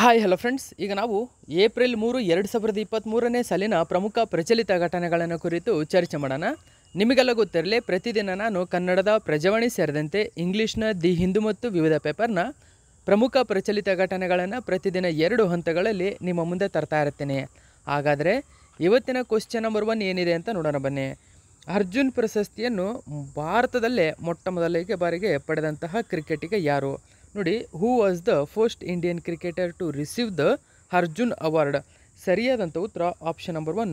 hi hello friends ಈಗ ನಾವು April ಮೂರು ಎರಡು ಸಾವಿರದ ಇಪ್ಪತ್ತ್ಮೂರನೇ ಸಾಲಿನ ಪ್ರಮುಖ ಪ್ರಚಲಿತ ಘಟನೆಗಳನ್ನು ಕುರಿತು ಚರ್ಚೆ ಮಾಡೋಣ ನಿಮಗೆಲ್ಲ ಗೊತ್ತಿರಲಿ ಪ್ರತಿದಿನ ನಾನು ಕನ್ನಡದ ಪ್ರಜಾವಾಣಿ ಸೇರಿದಂತೆ ಇಂಗ್ಲೀಷ್ನ ದಿ ಹಿಂದೂ ಮತ್ತು ವಿವಿಧ ಪೇಪರ್ನ ಪ್ರಮುಖ ಪ್ರಚಲಿತ ಘಟನೆಗಳನ್ನು ಪ್ರತಿದಿನ ಎರಡು ಹಂತಗಳಲ್ಲಿ ನಿಮ್ಮ ಮುಂದೆ ತರ್ತಾ ಇರ್ತೇನೆ ಹಾಗಾದರೆ ಇವತ್ತಿನ ಕ್ವಶನ್ ನಂಬರ್ ಒನ್ ಏನಿದೆ ಅಂತ ನೋಡೋಣ ಬನ್ನಿ ಅರ್ಜುನ್ ಪ್ರಶಸ್ತಿಯನ್ನು ಭಾರತದಲ್ಲೇ ಮೊಟ್ಟ ಮೊದಲಿಗೆ ಬಾರಿಗೆ ಪಡೆದಂತಹ ಕ್ರಿಕೆಟಿಗ ಯಾರು ನೋಡಿ who was the first Indian cricketer to receive the Arjun award ಸರಿಯಾದಂಥ ಉತ್ತರ option number one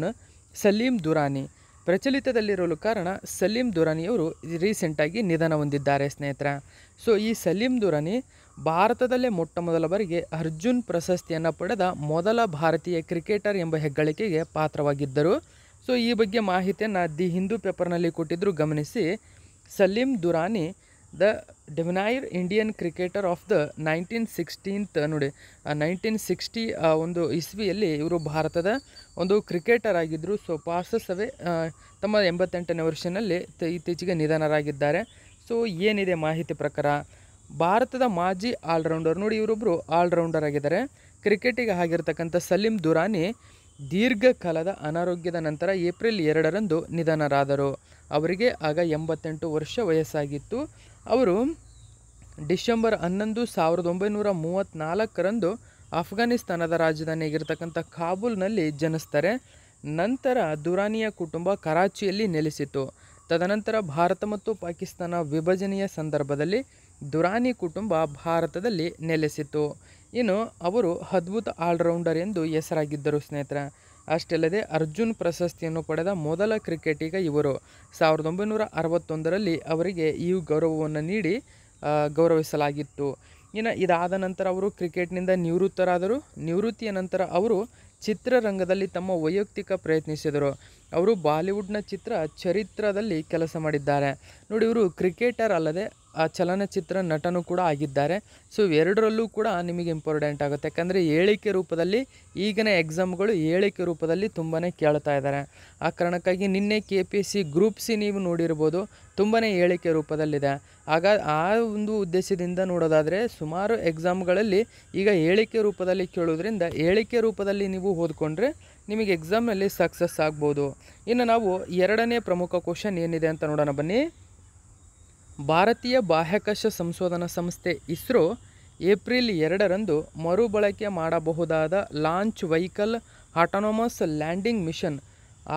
Salim Durani ಪ್ರಚಲಿತದಲ್ಲಿರಲು ಕಾರಣ ಸಲೀಂ ದುರಾನಿಯವರು ರೀಸೆಂಟಾಗಿ ನಿಧನ ಹೊಂದಿದ್ದಾರೆ ಸ್ನೇಹಿತರ ಸೊ ಈ ಸಲೀಂ ದುರಾನಿ ಭಾರತದಲ್ಲೇ ಮೊಟ್ಟ ಮೊದಲ ಬಾರಿಗೆ ಅರ್ಜುನ್ ಪ್ರಶಸ್ತಿಯನ್ನು ಪಡೆದ ಮೊದಲ ಭಾರತೀಯ ಕ್ರಿಕೆಟರ್ ಎಂಬ ಹೆಗ್ಗಳಿಕೆಗೆ ಪಾತ್ರವಾಗಿದ್ದರು ಸೊ ಈ ಬಗ್ಗೆ ಮಾಹಿತಿಯನ್ನು ದಿ ಹಿಂದೂ ಪೇಪರ್ನಲ್ಲಿ ಕೊಟ್ಟಿದ್ದರೂ ಗಮನಿಸಿ Salim Durani the debonair Indian cricketer of the nineteen sixteenth ನೋಡಿ ನೈನ್ಟೀನ್ ಸಿಕ್ಸ್ಟಿ ಒಂದು ಇಸ್ವಿಯಲ್ಲಿ ಇವರು ಭಾರತದ ಒಂದು ಕ್ರಿಕೆಟರ್ ಆಗಿದ್ದರು ಸೊ ಪಾಸಸ್ ಅವೇ ತಮ್ಮ ಎಂಬತ್ತೆಂಟನೇ ವರ್ಷನಲ್ಲಿ ಇತ್ತೀಚೆಗೆ ನಿಧನರಾಗಿದ್ದಾರೆ ಸೊ ಏನಿದೆ ಮಾಹಿತಿ ಪ್ರಕಾರ ಭಾರತದ ಮಾಜಿ ಆಲ್ರೌಂಡರ್ ನೋಡಿ ಇವರೊಬ್ಬರು ಆಲ್ರೌಂಡರ್ ಆಗಿದ್ದಾರೆ ಕ್ರಿಕೆಟಿಗೆ ಆಗಿರ್ತಕ್ಕಂಥ ಸಲೀಂ ದುರಾನಿ ದೀರ್ಘಕಾಲದ ಅನಾರೋಗ್ಯದ ನಂತರ ಏಪ್ರಿಲ್ ಎರಡರಂದು ನಿಧನರಾದರು ಅವರಿಗೆ ಆಗ ಎಂಬತ್ತೆಂಟು ವರ್ಷ ವಯಸ್ಸಾಗಿತ್ತು ಅವರು ಡಿಸೆಂಬರ್ ಹನ್ನೊಂದು ಸಾವಿರದ ಒಂಬೈನೂರ ಮೂವತ್ತ್ನಾಲ್ಕರಂದು ಅಫ್ಘಾನಿಸ್ತಾನದ ರಾಜಧಾನಿಯಾಗಿರ್ತಕ್ಕಂಥ ಕಾಬೂಲ್ನಲ್ಲಿ ಜನಿಸ್ತಾರೆ ನಂತರ ದುರಾನಿಯ ಕುಟುಂಬ ಕರಾಚಿಯಲ್ಲಿ ನೆಲೆಸಿತು ತದನಂತರ ಭಾರತ ಮತ್ತು ಪಾಕಿಸ್ತಾನ ವಿಭಜನೆಯ ಸಂದರ್ಭದಲ್ಲಿ ದುರಾನಿ ಕುಟುಂಬ ಭಾರತದಲ್ಲಿ ನೆಲೆಸಿತು ಇನ್ನು ಅವರು ಅದ್ಭುತ ಆಲ್ರೌಂಡರ್ ಎಂದು ಹೆಸರಾಗಿದ್ದರು ಸ್ನೇಹಿತರ ಅಷ್ಟಲ್ಲದೆ ಅರ್ಜುನ್ ಪ್ರಶಸ್ತಿಯನ್ನು ಪಡೆದ ಮೊದಲ ಕ್ರಿಕೆಟಿಗ ಇವರು ಸಾವಿರದ ಒಂಬೈನೂರ ಅರವತ್ತೊಂದರಲ್ಲಿ ಅವರಿಗೆ ಈ ಗೌರವವನ್ನು ನೀಡಿ ಗೌರವಿಸಲಾಗಿತ್ತು ಇನ್ನು ಇದಾದ ನಂತರ ಅವರು ಕ್ರಿಕೆಟ್ನಿಂದ ನಿವೃತ್ತರಾದರು ನಿವೃತ್ತಿಯ ನಂತರ ಅವರು ಚಿತ್ರರಂಗದಲ್ಲಿ ತಮ್ಮ ವೈಯಕ್ತಿಕ ಪ್ರಯತ್ನಿಸಿದರು ಅವರು ಬಾಲಿವುಡ್ನ ಚಿತ್ರ ಚರಿತ್ರದಲ್ಲಿ ಕೆಲಸ ಮಾಡಿದ್ದಾರೆ ನೋಡಿ ಇವರು ಕ್ರಿಕೆಟರ್ ಅಲ್ಲದೆ ಚಲನಚಿತ್ರ ನಟನೂ ಕೂಡ ಆಗಿದ್ದಾರೆ ಸೊ ಎರಡರಲ್ಲೂ ಕೂಡ ನಿಮಗೆ ಇಂಪಾರ್ಟೆಂಟ್ ಆಗುತ್ತೆ ಯಾಕಂದರೆ ಹೇಳಿಕೆ ರೂಪದಲ್ಲಿ ಈಗಿನ ಎಕ್ಸಾಮ್ಗಳು ಹೇಳಿಕೆ ರೂಪದಲ್ಲಿ ತುಂಬಾ ಕೇಳ್ತಾ ಇದ್ದಾರೆ ಆ ಕಾರಣಕ್ಕಾಗಿ ನಿನ್ನೆ K P S C group C ನೀವು ನೋಡಿರ್ಬೋದು ತುಂಬಾ ಹೇಳಿಕೆ ರೂಪದಲ್ಲಿದೆ ಆಗ ಆ ಒಂದು ಉದ್ದೇಶದಿಂದ ನೋಡೋದಾದರೆ ಸುಮಾರು ಎಕ್ಸಾಮ್ಗಳಲ್ಲಿ ಈಗ ಹೇಳಿಕೆ ರೂಪದಲ್ಲಿ ಕೇಳೋದ್ರಿಂದ ಹೇಳಿಕೆ ರೂಪದಲ್ಲಿ ನೀವು ಓದ್ಕೊಂಡ್ರೆ ನಿಮಗೆ ಎಕ್ಸಾಮ್ನಲ್ಲಿ ಸಕ್ಸಸ್ ಆಗ್ಬೋದು ಇನ್ನು ನಾವು ಎರಡನೇ ಪ್ರಮುಖ ಕ್ವಶನ್ ಏನಿದೆ ಅಂತ ನೋಡೋಣ ಬನ್ನಿ ಭಾರತೀಯ ಬಾಹ್ಯಾಕಾಶ ಸಂಶೋಧನಾ ಸಂಸ್ಥೆ ಇಸ್ರೋ ಏಪ್ರಿಲ್ ಎರಡರಂದು ಮರುಬಳಕೆ ಮಾಡಬಹುದಾದ launch vehicle autonomous landing mission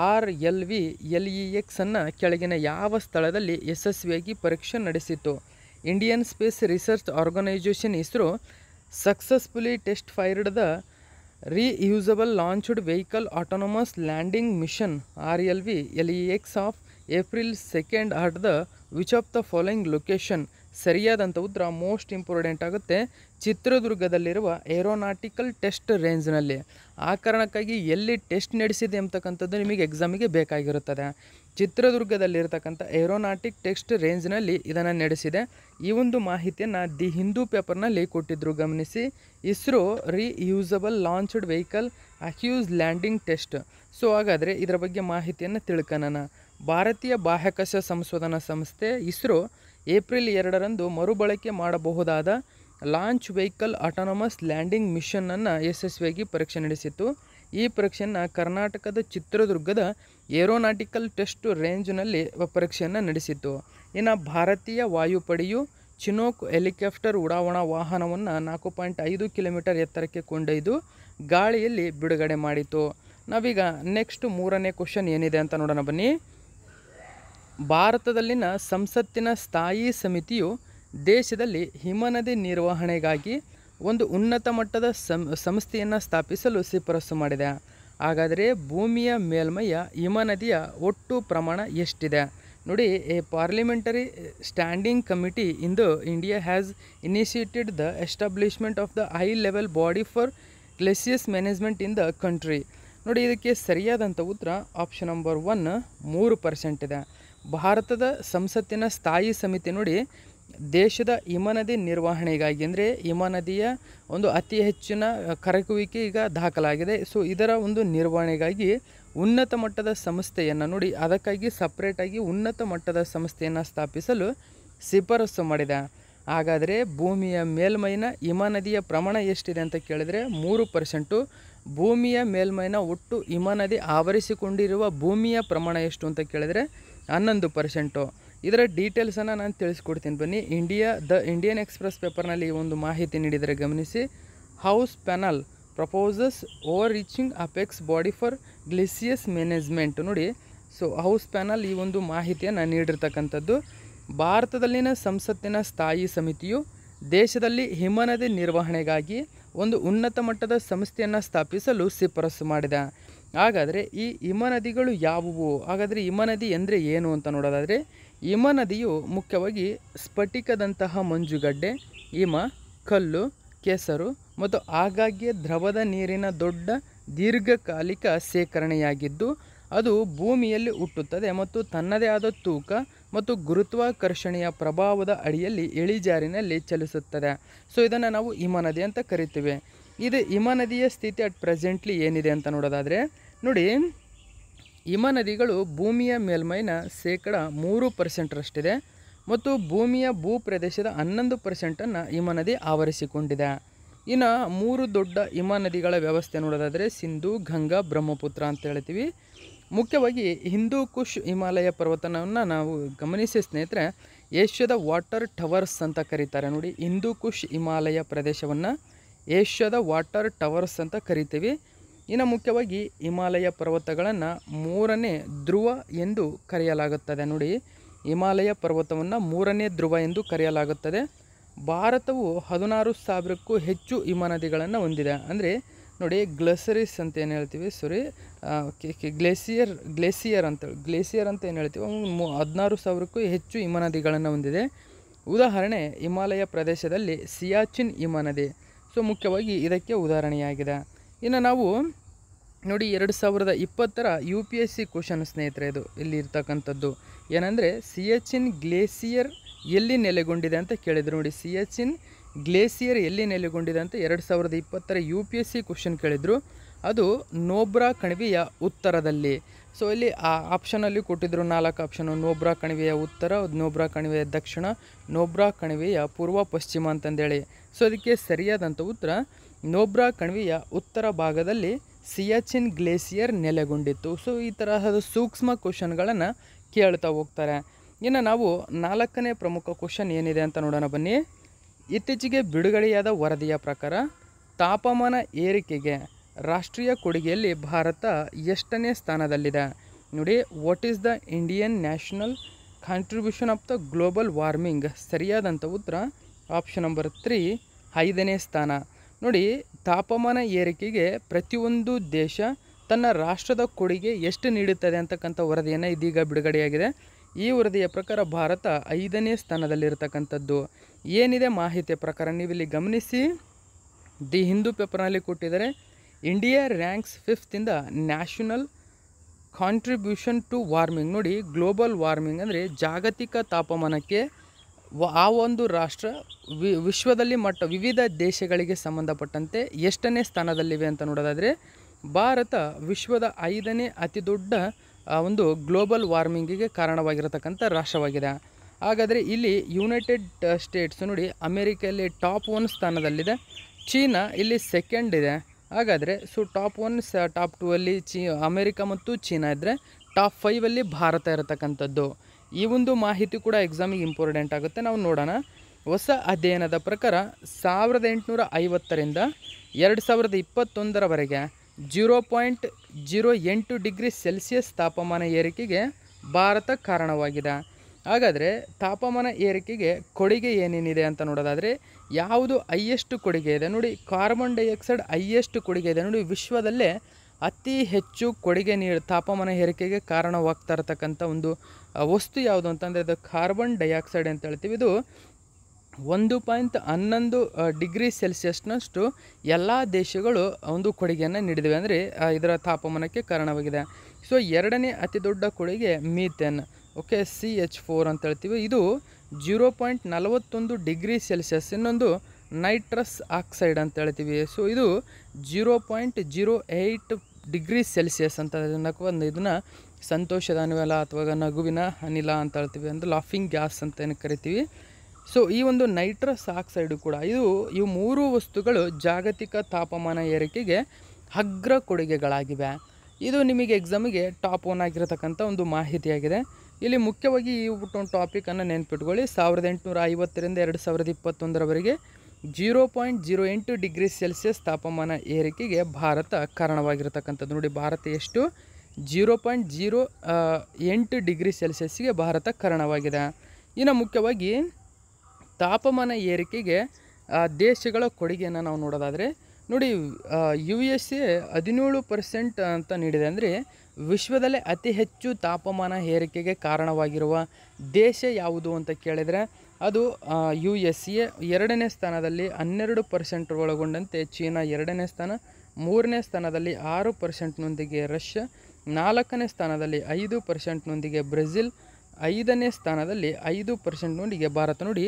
R L V L E ಎಕ್ಸನ್ನು ಕೆಳಗಿನ ಯಾವ ಸ್ಥಳದಲ್ಲಿ ಯಶಸ್ವಿಯಾಗಿ ಪರೀಕ್ಷೆ ನಡೆಸಿತು Indian space research organisation ISRO successfully test fired the reusable launched vehicle autonomous landing mission R L V L E X of April second at the which of the following location ಸರಿಯಾದಂಥ ಉತ್ತರ most important ಆಗುತ್ತೆ ಚಿತ್ರದುರ್ಗದಲ್ಲಿರುವ aeronautical test ರೇಂಜ್ನಲ್ಲಿ ಆ ಕಾರಣಕ್ಕಾಗಿ ಎಲ್ಲಿ test ನಡೆಸಿದೆ ಅಂತಕ್ಕಂಥದ್ದು ನಿಮಗೆ ಎಕ್ಸಾಮಿಗೆ ಬೇಕಾಗಿರುತ್ತದೆ ಚಿತ್ರದುರ್ಗದಲ್ಲಿರತಕ್ಕಂಥ ಏರೋನಾಟಿಕ್ ಟೆಸ್ಟ್ ರೇಂಜ್ನಲ್ಲಿ ಇದನ್ನು ನಡೆಸಿದೆ ಈ ಒಂದು ಮಾಹಿತಿಯನ್ನು ದಿ ಹಿಂದೂ ಪೇಪರ್ನಲ್ಲಿ ಕೊಟ್ಟಿದ್ದರು ಗಮನಿಸಿ ISRO reusable launched vehicle accuse landing test so ಹಾಗಾದರೆ ಇದರ ಬಗ್ಗೆ ಮಾಹಿತಿಯನ್ನು ತಿಳ್ಕೊಳ್ಳೋಣ ಭಾರತೀಯ ಬಾಹ್ಯಾಕಾಶ ಸಂಶೋಧನಾ ಸಂಸ್ಥೆ ಇಸ್ರೋ ಏಪ್ರಿಲ್ ಎರಡರಂದು ಮರುಬಳಕೆ ಮಾಡಬಹುದಾದ ಲಾಂಚ್ ವೆಹಿಕಲ್ ಆಟೋನಮಸ್ ಲ್ಯಾಂಡಿಂಗ್ ಮಿಷನನ್ನು ಯಶಸ್ವಿಯಾಗಿ ಪರೀಕ್ಷೆ ನಡೆಸಿತ್ತು ಈ ಪರೀಕ್ಷೆಯನ್ನು ಕರ್ನಾಟಕದ ಚಿತ್ರದುರ್ಗದ ಏರೋನಾಟಿಕಲ್ ಟೆಸ್ಟ್ ರೇಂಜ್ನಲ್ಲಿ ಪರೀಕ್ಷೆಯನ್ನು ನಡೆಸಿತು ಇನ್ನು ಭಾರತೀಯ ವಾಯುಪಡೆಯು ಚಿನೋಕ್ ಹೆಲಿಕಾಪ್ಟರ್ ಉಡಾವಣಾ ವಾಹನವನ್ನು ನಾಲ್ಕು ಪಾಯಿಂಟ್ ಐದು ಕಿಲೋಮೀಟರ್ ಎತ್ತರಕ್ಕೆ ಕೊಂಡೊಯ್ದು ಗಾಳಿಯಲ್ಲಿ ಬಿಡುಗಡೆ ಮಾಡಿತು ನಾವೀಗ ನೆಕ್ಸ್ಟ್ ಮೂರನೇ ಕ್ವಶನ್ ಏನಿದೆ ಅಂತ ನೋಡೋಣ ಬನ್ನಿ ಭಾರತದಲ್ಲಿನ ಸಂಸತ್ತಿನ ಸ್ಥಾಯಿ ಸಮಿತಿಯು ದೇಶದಲ್ಲಿ ಹಿಮನದಿ ನಿರ್ವಹಣೆಗಾಗಿ ಒಂದು ಉನ್ನತ ಮಟ್ಟದ ಸಂ ಸಂಸ್ಥೆಯನ್ನು ಸ್ಥಾಪಿಸಲು ಶಿಫಾರಸು ಮಾಡಿದೆ ಹಾಗಾದರೆ ಭೂಮಿಯ ಮೇಲ್ಮೈಯ ಹಿಮನದಿಯ ಒಟ್ಟು ಪ್ರಮಾಣ ಎಷ್ಟಿದೆ ನೋಡಿ ಎ ಪಾರ್ಲಿಮೆಂಟರಿ ಸ್ಟ್ಯಾಂಡಿಂಗ್ ಕಮಿಟಿ ಇಂದು India has initiated the establishment of the high level body for glaciers management in the country ನೋಡಿ ಇದಕ್ಕೆ ಸರಿಯಾದಂಥ ಉತ್ತರ ಆಪ್ಷನ್ ನಂಬರ್ ಒನ್ ಮೂರು ಪರ್ಸೆಂಟ್ ಇದೆ ಭಾರತದ ಸಂಸತ್ತಿನ ಸ್ಥಾಯಿ ಸಮಿತಿ ನೋಡಿ ದೇಶದ ಹಿಮನದಿ ನಿರ್ವಹಣೆಗಾಗಿ ಅಂದರೆ ಹಿಮನದಿಯ ಒಂದು ಅತಿ ಹೆಚ್ಚಿನ ಕರಕುವಿಕೆ ಈಗ ದಾಖಲಾಗಿದೆ ಸೊ ಇದರ ಒಂದು ನಿರ್ವಹಣೆಗಾಗಿ ಉನ್ನತ ಮಟ್ಟದ ಸಂಸ್ಥೆಯನ್ನು ನೋಡಿ ಅದಕ್ಕಾಗಿ ಸಪ್ರೇಟಾಗಿ ಉನ್ನತ ಮಟ್ಟದ ಸಂಸ್ಥೆಯನ್ನು ಸ್ಥಾಪಿಸಲು ಶಿಫಾರಸು ಮಾಡಿದೆ ಹಾಗಾದರೆ ಭೂಮಿಯ ಮೇಲ್ಮೈನ ಹಿಮನದಿಯ ಪ್ರಮಾಣ ಎಷ್ಟಿದೆ ಅಂತ ಕೇಳಿದರೆ ಮೂರು ಪರ್ಸೆಂಟು ಭೂಮಿಯ ಮೇಲ್ಮೈನ ಒಟ್ಟು ಹಿಮನದಿ ಆವರಿಸಿಕೊಂಡಿರುವ ಭೂಮಿಯ ಪ್ರಮಾಣ ಎಷ್ಟು ಅಂತ ಕೇಳಿದರೆ ಹನ್ನೊಂದು ಪರ್ಸೆಂಟು ಇದರ ಡೀಟೇಲ್ಸನ್ನು ನಾನು ತಿಳಿಸ್ಕೊಡ್ತೀನಿ ಬನ್ನಿ ಇಂಡಿಯಾ ದ ಇಂಡಿಯನ್ ಎಕ್ಸ್ಪ್ರೆಸ್ ಪೇಪರ್ನಲ್ಲಿ ಈ ಒಂದು ಮಾಹಿತಿ ನೀಡಿದರೆ ಗಮನಿಸಿ house panel proposes overreaching apex body for glaciers management ನೋಡಿ ಸೊ ಹೌಸ್ ಪ್ಯಾನಲ್ ಈ ಒಂದು ಮಾಹಿತಿಯನ್ನು ನೀಡಿರ್ತಕ್ಕಂಥದ್ದು ಭಾರತದಲ್ಲಿನ ಸಂಸತ್ತಿನ ಸ್ಥಾಯಿ ಸಮಿತಿಯು ದೇಶದಲ್ಲಿ ಹಿಮನದಿ ನಿರ್ವಹಣೆಗಾಗಿ ಒಂದು ಉನ್ನತ ಮಟ್ಟದ ಸಂಸ್ಥೆಯನ್ನು ಸ್ಥಾಪಿಸಲು ಶಿಫಾರಸು ಮಾಡಿದೆ ಹಾಗಾದರೆ ಈ ಹಿಮ ನದಿಗಳು ಯಾವುವು ಹಾಗಾದರೆ ಹಿಮ ನದಿ ಅಂದರೆ ಏನು ಅಂತ ನೋಡೋದಾದರೆ ಹಿಮ ನದಿಯು ಮುಖ್ಯವಾಗಿ ಸ್ಫಟಿಕದಂತಹ ಮಂಜುಗಡ್ಡೆ ಹಿಮ ಕಲ್ಲು ಕೆಸರು ಮತ್ತು ಆಗಾಗ್ಗೆ ದ್ರವದ ನೀರಿನ ದೊಡ್ಡ ದೀರ್ಘಕಾಲಿಕ ಶೇಖರಣೆಯಾಗಿದ್ದು ಅದು ಭೂಮಿಯಲ್ಲಿ ಹುಟ್ಟುತ್ತದೆ ಮತ್ತು ತನ್ನದೇ ಆದ ತೂಕ ಮತ್ತು ಗುರುತ್ವಾಕರ್ಷಣೆಯ ಪ್ರಭಾವದ ಅಡಿಯಲ್ಲಿ ಇಳಿಜಾರಿನಲ್ಲಿ ಚಲಿಸುತ್ತದೆ ಸೊ ಇದನ್ನು ನಾವು ಹಿಮ ನದಿ ಅಂತ ಕರಿತೀವಿ ಇದು ಹಿಮ ನದಿಯ ಸ್ಥಿತಿ ಅಟ್ ಪ್ರೆಸೆಂಟ್ಲಿ ಏನಿದೆ ಅಂತ ನೋಡೋದಾದರೆ ನೋಡಿ ಹಿಮ ನದಿಗಳು ಭೂಮಿಯ ಮೇಲ್ಮೈನ ಶೇಕಡ ಮೂರು ಪರ್ಸೆಂಟ್ರಷ್ಟಿದೆ ಮತ್ತು ಭೂಮಿಯ ಭೂ ಪ್ರದೇಶದ ಹನ್ನೊಂದು ಪರ್ಸೆಂಟನ್ನು ಹಿಮ ನದಿ ಆವರಿಸಿಕೊಂಡಿದೆ ಇನ್ನು ಮೂರು ದೊಡ್ಡ ಹಿಮ ನದಿಗಳ ವ್ಯವಸ್ಥೆ ನೋಡೋದಾದರೆ ಸಿಂಧು ಗಂಗಾ ಬ್ರಹ್ಮಪುತ್ರ ಅಂತ ಹೇಳ್ತೀವಿ ಮುಖ್ಯವಾಗಿ ಹಿಂದೂ ಕುಶ್ ಹಿಮಾಲಯ ಪರ್ವತನವನ್ನು ನಾವು ಗಮನಿಸಿ ಸ್ನೇಹಿತರೆ ಏಷ್ಯಾದ ವಾಟರ್ ಟವರ್ಸ್ ಅಂತ ಕರೀತಾರೆ ನೋಡಿ ಹಿಂದೂ ಕುಶ್ ಹಿಮಾಲಯ ಪ್ರದೇಶವನ್ನು ಏಷ್ಯಾದ ವಾಟರ್ ಟವರ್ಸ್ ಅಂತ ಕರಿತೀವಿ ಇನ್ನು ಮುಖ್ಯವಾಗಿ ಹಿಮಾಲಯ ಪರ್ವತಗಳನ್ನು ಮೂರನೇ ಧ್ರುವ ಎಂದು ಕರೆಯಲಾಗುತ್ತದೆ ನೋಡಿ ಹಿಮಾಲಯ ಪರ್ವತವನ್ನು ಮೂರನೇ ಧ್ರುವ ಎಂದು ಕರೆಯಲಾಗುತ್ತದೆ ಭಾರತವು ಹದಿನಾರು ಸಾವಿರಕ್ಕೂ ಹೆಚ್ಚು ಹಿಮನದಿಗಳನ್ನು ಹೊಂದಿದೆ ಅಂದರೆ ನೋಡಿ ಗ್ಲಸರಿಸ್ ಅಂತ ಏನು ಹೇಳ್ತೀವಿ ಸಾರಿ ಗ್ಲೇಸಿಯರ್ ಗ್ಲೇಸಿಯರ್ ಅಂತ ಗ್ಲೇಸಿಯರ್ ಅಂತ ಏನು ಹೇಳ್ತೀವಿ ಹದಿನಾರು ಸಾವಿರಕ್ಕೂ ಹೆಚ್ಚು ಹಿಮನದಿಗಳನ್ನು ಹೊಂದಿದೆ ಉದಾಹರಣೆ ಹಿಮಾಲಯ ಪ್ರದೇಶದಲ್ಲಿ ಸಿಯಾಚಿನ್ ನದಿ ಸೊ ಮುಖ್ಯವಾಗಿ ಇದಕ್ಕೆ ಉದಾಹರಣೆಯಾಗಿದೆ ಇನ್ನು ನಾವು ನೋಡಿ ಎರಡು ಸಾವಿರದ ಇಪ್ಪತ್ತರ U P S C question ಸ್ನೇಹಿತರೆ ಇದು ಇಲ್ಲಿ ಇರ್ತಕ್ಕಂಥದ್ದು ಏನಂದರೆ ಸಿ ಎಚ್ ಇನ್ ಗ್ಲೇಸಿಯರ್ ಎಲ್ಲಿ ನೆಲೆಗೊಂಡಿದೆ ಅಂತ ಕೇಳಿದರು ನೋಡಿ ಸಿ ಎಚ್ ಇನ್ ಗ್ಲೇಸಿಯರ್ ಎಲ್ಲಿ ನೆಲೆಗೊಂಡಿದೆ ಅಂತ ಎರಡು ಸಾವಿರದ ಇಪ್ಪತ್ತರ U P S C question ಕೇಳಿದರು ಅದು ನೋಬ್ರಾ ಕಣಿವೆಯ ಉತ್ತರದಲ್ಲಿ ಸೊ ಇಲ್ಲಿ ಆ ಆಪ್ಷನಲ್ಲಿ ಕೊಟ್ಟಿದ್ದರು ನಾಲ್ಕು ಆಪ್ಷನು ನೋಬ್ರಾ ಕಣಿವೆಯ ಉತ್ತರ ನೋಬ್ರಾ ಕಣಿವೆಯ ದಕ್ಷಿಣ ನೋಬ್ರಾ ಕಣಿವೆಯ ಪೂರ್ವ ಪಶ್ಚಿಮ ಅಂತಂದೇಳಿ ಸೊ ಅದಕ್ಕೆ ಸರಿಯಾದಂಥ ಉತ್ತರ ನೋಬ್ರಾ ಕಣಿವೆಯ ಉತ್ತರ ಭಾಗದಲ್ಲಿ ಸಿಯಾಚಿನ್ ಗ್ಲೇಸಿಯರ್ ನೆಲೆಗೊಂಡಿತ್ತು ಸೊ ಈ ತರಹದ ಸೂಕ್ಷ್ಮ ಕ್ವಶನ್ಗಳನ್ನು ಕೇಳ್ತಾ ಹೋಗ್ತಾರೆ ಇನ್ನು ನಾವು ನಾಲ್ಕನೇ ಪ್ರಮುಖ ಕ್ವಶನ್ ಏನಿದೆ ಅಂತ ನೋಡೋಣ ಬನ್ನಿ ಇತ್ತೀಚೆಗೆ ಬಿಡುಗಡೆಯಾದ ವರದಿಯ ಪ್ರಕಾರ ತಾಪಮಾನ ಏರಿಕೆಗೆ ರಾಷ್ಟ್ರೀಯ ಕೊಡುಗೆಯಲ್ಲಿ ಭಾರತ ಎಷ್ಟನೇ ಸ್ಥಾನದಲ್ಲಿದೆ ನೋಡಿ what is the Indian national contribution of the global warming ಸರಿಯಾದಂಥ ಉತ್ತರ ಆಪ್ಷನ್ ನಂಬರ್ ತ್ರೀ ಐದನೇ ಸ್ಥಾನ ನೋಡಿ ತಾಪಮಾನ ಏರಿಕೆಗೆ ಪ್ರತಿಯೊಂದು ದೇಶ ತನ್ನ ರಾಷ್ಟ್ರದ ಕೊಡುಗೆ ಎಷ್ಟು ನೀಡುತ್ತದೆ ಅಂತಕ್ಕಂಥ ವರದಿಯನ್ನು ಇದೀಗ ಬಿಡುಗಡೆಯಾಗಿದೆ ಈ ವರದಿಯ ಪ್ರಕಾರ ಭಾರತ ಐದನೇ ಸ್ಥಾನದಲ್ಲಿರತಕ್ಕಂಥದ್ದು ಏನಿದೆ ಮಾಹಿತಿಯ ಪ್ರಕಾರ ನೀವಿಲ್ಲಿ ಗಮನಿಸಿ ದಿ ಹಿಂದೂ ಪೇಪರ್ನಲ್ಲಿ ಕೊಟ್ಟಿದ್ದಾರೆ India ranks fifth in national contribution to warming ನೋಡಿ ಗ್ಲೋಬಲ್ ವಾರ್ಮಿಂಗ್ ಅಂದರೆ ಜಾಗತಿಕ ತಾಪಮಾನಕ್ಕೆ ಆ ಒಂದು ರಾಷ್ಟ್ರ ವಿ ವಿಶ್ವದಲ್ಲಿ ಮಟ್ಟ ವಿವಿಧ ದೇಶಗಳಿಗೆ ಸಂಬಂಧಪಟ್ಟಂತೆ ಎಷ್ಟನೇ ಸ್ಥಾನದಲ್ಲಿವೆ ಅಂತ ನೋಡೋದಾದರೆ ಭಾರತ ವಿಶ್ವದ ಐದನೇ ಅತಿ ದೊಡ್ಡ ಒಂದು ಗ್ಲೋಬಲ್ ವಾರ್ಮಿಂಗಿಗೆ ಕಾರಣವಾಗಿರತಕ್ಕಂಥ ರಾಷ್ಟ್ರವಾಗಿದೆ ಹಾಗಾದರೆ ಇಲ್ಲಿ ಯುನೈಟೆಡ್ ಸ್ಟೇಟ್ಸ್ ನೋಡಿ ಅಮೇರಿಕೆಯಲ್ಲಿ ಟಾಪ್ ಒನ್ ಸ್ಥಾನದಲ್ಲಿದೆ ಚೀನಾ ಇಲ್ಲಿ ಸೆಕೆಂಡ್ ಇದೆ ಹಾಗಾದರೆ ಸೊ ಟಾಪ್ ಒನ್ ಸ ಟಾಪ್ ಟೂ ಅಲ್ಲಿ ಚೀ ಅಮೇರಿಕಾ ಮತ್ತು ಚೀನಾ ಇದ್ದರೆ ಟಾಪ್ ಫೈವಲ್ಲಿ ಭಾರತ ಇರತಕ್ಕಂಥದ್ದು ಈ ಒಂದು ಮಾಹಿತಿ ಕೂಡ ಎಕ್ಸಾಮಿಗೆ ಇಂಪಾರ್ಟೆಂಟ್ ಆಗುತ್ತೆ ನಾವು ನೋಡೋಣ ಹೊಸ ಅಧ್ಯಯನದ ಪ್ರಕಾರ ಸಾವಿರದ ಎಂಟುನೂರ ಐವತ್ತರಿಂದ ಎರಡು ಸಾವಿರದ ಇಪ್ಪತ್ತೊಂದರವರೆಗೆ ಜೀರೋ ಪಾಯಿಂಟ್ ಜೀರೋ ಎಂಟು ಡಿಗ್ರಿ ಸೆಲ್ಸಿಯಸ್ ತಾಪಮಾನ ಏರಿಕೆಗೆ ಭಾರತ ಕಾರಣವಾಗಿದೆ ಹಾಗಾದರೆ ತಾಪಮಾನ ಏರಿಕೆಗೆ ಕೊಡುಗೆ ಏನೇನಿದೆ ಅಂತ ನೋಡೋದಾದರೆ ಯಾವುದು ಹೈಯೆಸ್ಟ್ ಕೊಡುಗೆ ಇದೆ ನೋಡಿ ಕಾರ್ಬನ್ ಡೈಆಕ್ಸೈಡ್ ಹೈಯೆಸ್ಟ್ ಕೊಡುಗೆ ಇದೆ ನೋಡಿ ವಿಶ್ವದಲ್ಲೇ ಅತಿ ಹೆಚ್ಚು ಕೊಡುಗೆ ನೀರು ತಾಪಮಾನ ಏರಿಕೆಗೆ ಕಾರಣವಾಗ್ತಾ ಇರತಕ್ಕಂಥ ಒಂದು ವಸ್ತು ಯಾವುದು ಅಂತಂದರೆ ಅದು ಕಾರ್ಬನ್ ಡೈಆಕ್ಸೈಡ್ ಅಂತ ಹೇಳ್ತೀವಿ ಇದು ಒಂದು ಪಾಯಿಂಟ್ ಹನ್ನೊಂದು ಡಿಗ್ರಿ ಸೆಲ್ಸಿಯಸ್ನಷ್ಟು ಎಲ್ಲ ದೇಶಗಳು ಒಂದು ಕೊಡುಗೆಯನ್ನು ನೀಡಿದವೆ ಅಂದರೆ ಇದರ ತಾಪಮಾನಕ್ಕೆ ಕಾರಣವಾಗಿದೆ ಸೊ ಎರಡನೇ ಅತಿ ದೊಡ್ಡ ಕೊಡುಗೆ methane okay C H four ಅಂತ ಹೇಳ್ತೀವಿ ಇದು ಜೀರೋ ಪಾಯಿಂಟ್ ನಲವತ್ತೊಂದು ಡಿಗ್ರಿ ಸೆಲ್ಸಿಯಸ್ ಇನ್ನೊಂದು ನೈಟ್ರಸ್ ಆಕ್ಸೈಡ್ ಅಂತ ಹೇಳ್ತೀವಿ ಸೊ ಇದು zero point zero eight degree Celsius ಅಂತ ಒಂದು ಇದನ್ನು ಸಂತೋಷದ ಅನಿಲ ಅಥವಾ ನಗುವಿನ ಅನಿಲ ಅಂತ ಹೇಳ್ತೀವಿ ಅಂದರೆ ಲಾಫಿಂಗ್ ಗ್ಯಾಸ್ ಅಂತ ಏನು ಕರಿತೀವಿ ಸೊ ಈ ಒಂದು ನೈಟ್ರಸ್ ಆಕ್ಸೈಡು ಕೂಡ ಇದು ಇವು ಮೂರು ವಸ್ತುಗಳು ಜಾಗತಿಕ ತಾಪಮಾನ ಏರಿಕೆಗೆ ಅಗ್ರ ಕೊಡುಗೆಗಳಾಗಿವೆ ಇದು ನಿಮಗೆ ಎಕ್ಸಾಮಿಗೆ ಟಾಪ್ ಒನ್ ಆಗಿರತಕ್ಕಂಥ ಒಂದು ಮಾಹಿತಿಯಾಗಿದೆ ಇಲ್ಲಿ ಮುಖ್ಯವಾಗಿ ಈ ಒಂದು ಟಾಪಿಕನ್ನು ನೆನ್ಪಿಟ್ಕೊಳ್ಳಿ ಸಾವಿರದ ಎಂಟುನೂರ ಐವತ್ತರಿಂದ ಎರಡು ಸಾವಿರದ ಇಪ್ಪತ್ತೊಂದರವರೆಗೆ ಜೀರೋ ಪಾಯಿಂಟ್ ಜೀರೋ ಎಂಟು ಡಿಗ್ರಿ ಸೆಲ್ಸಿಯಸ್ ತಾಪಮಾನ ಏರಿಕೆಗೆ ಭಾರತ ಕಾರಣವಾಗಿರತಕ್ಕಂಥದ್ದು ನೋಡಿ ಭಾರತ ಎಷ್ಟು ಜೀರೋ ಪಾಯಿಂಟ್ ಜೀರೋ ಎಂಟು ಡಿಗ್ರಿ ಸೆಲ್ಸಿಯಸ್ಗೆ ಭಾರತ ಕಾರಣವಾಗಿದೆ ಇನ್ನು ಮುಖ್ಯವಾಗಿ ತಾಪಮಾನ ಏರಿಕೆಗೆ ದೇಶಗಳ ಕೊಡುಗೆಯನ್ನು ನಾವು ನೋಡೋದಾದರೆ ನೋಡಿ ಯು ಎಸ್ ಎ ಹದಿನೇಳು ಪರ್ಸೆಂಟ್ ಅಂತ ನೀಡಿದೆ ಅಂದರೆ ವಿಶ್ವದಲ್ಲೇ ಅತಿ ಹೆಚ್ಚು ತಾಪಮಾನ ಏರಿಕೆಗೆ ಕಾರಣವಾಗಿರುವ ದೇಶ ಯಾವುದು ಅಂತ ಕೇಳಿದರೆ ಅದು ಯು ಎಸ್ ಎ ಎರಡನೇ ಸ್ಥಾನದಲ್ಲಿ ಹನ್ನೆರಡು ಪರ್ಸೆಂಟ್ ಒಳಗೊಂಡಂತೆ ಚೀನಾ ಎರಡನೇ ಸ್ಥಾನ ಮೂರನೇ ಸ್ಥಾನದಲ್ಲಿ ಆರು ಪರ್ಸೆಂಟ್ನೊಂದಿಗೆ ರಷ್ಯಾ ನಾಲ್ಕನೇ ಸ್ಥಾನದಲ್ಲಿ ಐದು ಪರ್ಸೆಂಟ್ನೊಂದಿಗೆ ಬ್ರೆಜಿಲ್ ಐದನೇ ಸ್ಥಾನದಲ್ಲಿ ಐದು ಪರ್ಸೆಂಟ್ನೊಂದಿಗೆ ಭಾರತ ನೋಡಿ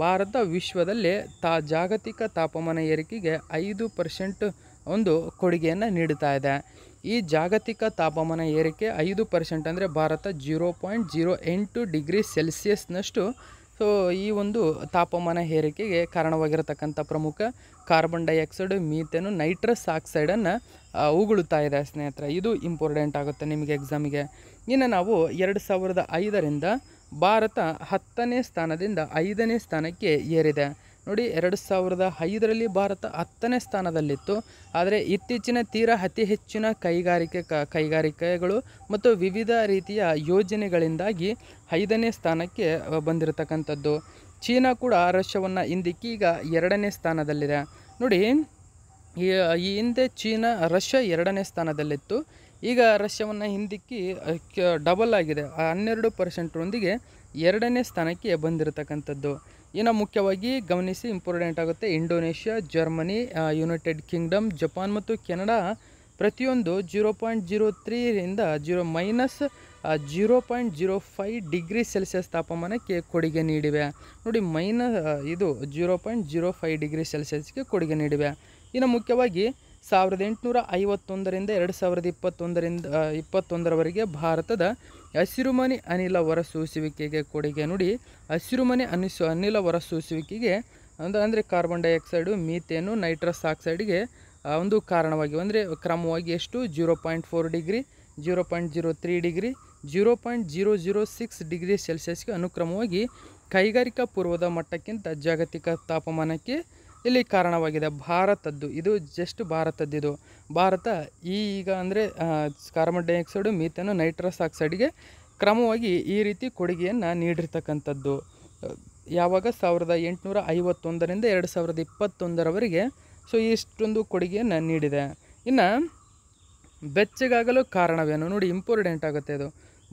ಭಾರತ ವಿಶ್ವದಲ್ಲೇ ತಾ ಜಾಗತಿಕ ತಾಪಮಾನ ಏರಿಕೆಗೆ ಐದು ಪರ್ಸೆಂಟ್ ಒಂದು ಕೊಡುಗೆಯನ್ನು ನೀಡುತ್ತಾ ಇದೆ ಈ ಜಾಗತಿಕ ತಾಪಮಾನ ಏರಿಕೆ ಐದು ಪರ್ಸೆಂಟ್ ಅಂದರೆ ಭಾರತ ಜೀರೋ ಪಾಯಿಂಟ್ ಜೀರೋ ಎಂಟು ಡಿಗ್ರಿ ಸೆಲ್ಸಿಯಸ್ನಷ್ಟು ಸೊ ಈ ಒಂದು ತಾಪಮಾನ ಏರಿಕೆಗೆ ಕಾರಣವಾಗಿರತಕ್ಕಂಥ ಪ್ರಮುಖ ಕಾರ್ಬನ್ ಡೈಆಕ್ಸೈಡ್ ಮೀಥೇನು ನೈಟ್ರಸ್ ಆಕ್ಸೈಡನ್ನು ಉಗುಳುತ್ತಾ ಇದೆ ಸ್ನೇಹಿತರೆ ಇದು ಇಂಪಾರ್ಟೆಂಟ್ ಆಗುತ್ತೆ ನಿಮಗೆ ಎಕ್ಸಾಮಿಗೆ ಇನ್ನು ನಾವು ಎರಡು ಸಾವಿರದ ಐದರಿಂದ ಭಾರತ ಹತ್ತನೇ ಸ್ಥಾನದಿಂದ ಐದನೇ ಸ್ಥಾನಕ್ಕೆ ಏರಿದೆ ನೋಡಿ ಎರಡು ಸಾವಿರದ ಐದರಲ್ಲಿ ಭಾರತ ಹತ್ತನೇ ಸ್ಥಾನದಲ್ಲಿತ್ತು ಆದರೆ ಇತ್ತೀಚಿನ ತೀರ ಅತಿ ಹೆಚ್ಚಿನ ಕೈಗಾರಿಕೆ ಕ ಕೈಗಾರಿಕೆಗಳು ಮತ್ತು ವಿವಿಧ ರೀತಿಯ ಯೋಜನೆಗಳಿಂದಾಗಿ ಐದನೇ ಸ್ಥಾನಕ್ಕೆ ಬಂದಿರತಕ್ಕಂಥದ್ದು ಚೀನಾ ಕೂಡ ರಷ್ಯಾವನ್ನು ಹಿಂದಿಕ್ಕೀಗ ಎರಡನೇ ಸ್ಥಾನದಲ್ಲಿದೆ ನೋಡಿ ಈ ಹಿಂದೆ ಚೀನಾ ರಷ್ಯಾ ಎರಡನೇ ಸ್ಥಾನದಲ್ಲಿತ್ತು ಈಗ ರಷ್ಯಾವನ್ನು ಹಿಂದಿಕ್ಕಿ ಡಬಲ್ ಆಗಿದೆ ಹನ್ನೆರಡು ಪರ್ಸೆಂಟ್ರೊಂದಿಗೆ ಎರಡನೇ ಸ್ಥಾನಕ್ಕೆ ಬಂದಿರತಕ್ಕಂಥದ್ದು ಇನ್ನು ಮುಖ್ಯವಾಗಿ ಗಮನಿಸಿ ಇಂಪಾರ್ಟೆಂಟ್ ಆಗುತ್ತೆ Indonesia Germany United Kingdom Japan ಮತ್ತು ಕೆನಡಾ ಪ್ರತಿಯೊಂದು ಜೀರೋ ಪಾಯಿಂಟ್ ಜೀರೋ ತ್ರೀರಿಂದ zero minus zero point zero five degree Celsius ತಾಪಮಾನಕ್ಕೆ ಕೊಡುಗೆ ನೀಡಿವೆ ನೋಡಿ ಮೈನಸ್ ಇದು zero point zero five degree ಸೆಲ್ಸಿಯಸ್ಗೆ ಕೊಡುಗೆ ನೀಡಿವೆ ಇನ್ನು ಮುಖ್ಯವಾಗಿ ಸಾವಿರದ ಎಂಟುನೂರ ಐವತ್ತೊಂದರಿಂದ ಎರಡು ಸಾವಿರದ ಇಪ್ಪತ್ತೊಂದರಿಂದ ಇಪ್ಪತ್ತೊಂದರವರೆಗೆ ಭಾರತದ ಹಸಿರುಮನೆ ಅನಿಲ ಹೊರಸೂಸುವಿಕೆಗೆ ಕೊಡುಗೆ ನುಡಿ ಹಸಿರುಮನೆ ಅನಿಸು ಅನಿಲ ಹೊರಸೂಸುವಿಕೆಗೆ ಅಂದರೆ ಅಂದರೆ ಕಾರ್ಬನ್ ಡೈಆಕ್ಸೈಡು ಮೀಥೇನು ನೈಟ್ರಸ್ ಆಕ್ಸೈಡ್ಗೆ ಒಂದು ಕಾರಣವಾಗಿ ಅಂದರೆ ಕ್ರಮವಾಗಿ ಎಷ್ಟು zero point four degree zero point zero three degree zero point zero zero six degree ಸೆಲ್ಸಿಯಸ್ಗೆ ಅನುಕ್ರಮವಾಗಿ ಕೈಗಾರಿಕಾ ಪೂರ್ವದ ಮಟ್ಟಕ್ಕಿಂತ ಜಾಗತಿಕ ತಾಪಮಾನಕ್ಕೆ ಇಲ್ಲಿ ಕಾರಣವಾಗಿದೆ ಭಾರತದ್ದು ಇದು ಜಸ್ಟ್ ಭಾರತದ್ದಿದು ಭಾರತ ಈಗ ಅಂದರೆ ಕಾರ್ಬನ್ ಡೈಆಕ್ಸೈಡು ಮೀಥೇನು ನೈಟ್ರಸ್ ಆಕ್ಸೈಡ್ಗೆ ಕ್ರಮವಾಗಿ ಈ ರೀತಿ ಕೊಡುಗೆಯನ್ನು ನೀಡಿರ್ತಕ್ಕಂಥದ್ದು ಯಾವಾಗ ಸಾವಿರದ ಎಂಟುನೂರ ಐವತ್ತೊಂದರಿಂದ ಎರಡು ಸಾವಿರದ ಇಪ್ಪತ್ತೊಂದರವರೆಗೆ ಸೊ ಇಷ್ಟೊಂದು ಕೊಡುಗೆಯನ್ನು ನೀಡಿದೆ ಇನ್ನು ಬೆಚ್ಚಗಾಗಲು ಕಾರಣವೇನು ನೋಡಿ ಇಂಪಾರ್ಟೆಂಟ್ ಆಗುತ್ತೆ ಅದು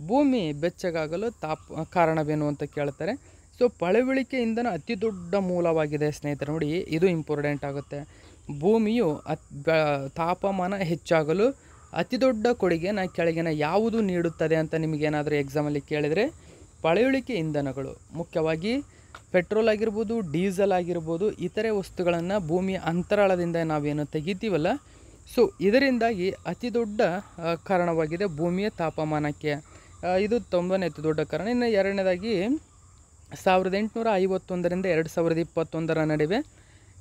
ಭೂಮಿ ಬೆಚ್ಚಗಾಗಲು ತಾಪ್ ಕಾರಣವೇನು ಅಂತ ಕೇಳ್ತಾರೆ ಸೊ ಪಳವಳಿಕೆ ಇಂಧನ ಅತಿ ದೊಡ್ಡ ಮೂಲವಾಗಿದೆ ಸ್ನೇಹಿತರೆ ನೋಡಿ ಇದು ಇಂಪಾರ್ಟೆಂಟ್ ಆಗುತ್ತೆ ಭೂಮಿಯು ಅತ್ ತಾಪಮಾನ ಹೆಚ್ಚಾಗಲು ಅತಿ ದೊಡ್ಡ ಕೊಡುಗೆನ ಕೆಳಗಿನ ಯಾವುದು ನೀಡುತ್ತದೆ ಅಂತ ನಿಮಗೇನಾದರೂ ಎಕ್ಸಾಮಲ್ಲಿ ಕೇಳಿದರೆ ಪಳೆಯುಳಿಕೆ ಇಂಧನಗಳು ಮುಖ್ಯವಾಗಿ ಪೆಟ್ರೋಲ್ ಆಗಿರ್ಬೋದು ಡೀಸೆಲ್ ಆಗಿರ್ಬೋದು ಇತರೆ ವಸ್ತುಗಳನ್ನು ಭೂಮಿಯ ಅಂತರಾಳದಿಂದ ನಾವೇನು ತೆಗಿತೀವಲ್ಲ ಸೊ ಇದರಿಂದಾಗಿ ಅತಿ ದೊಡ್ಡ ಕಾರಣವಾಗಿದೆ ಭೂಮಿಯ ತಾಪಮಾನಕ್ಕೆ ಇದು ತುಂಬನೇ ಅತಿ ದೊಡ್ಡ ಕಾರಣ ಇನ್ನು ಎರಡನೇದಾಗಿ ಸಾವಿರದ ಎಂಟುನೂರ ಐವತ್ತೊಂದರಿಂದ ಎರಡು ಸಾವಿರದ ಇಪ್ಪತ್ತೊಂದರ ನಡುವೆ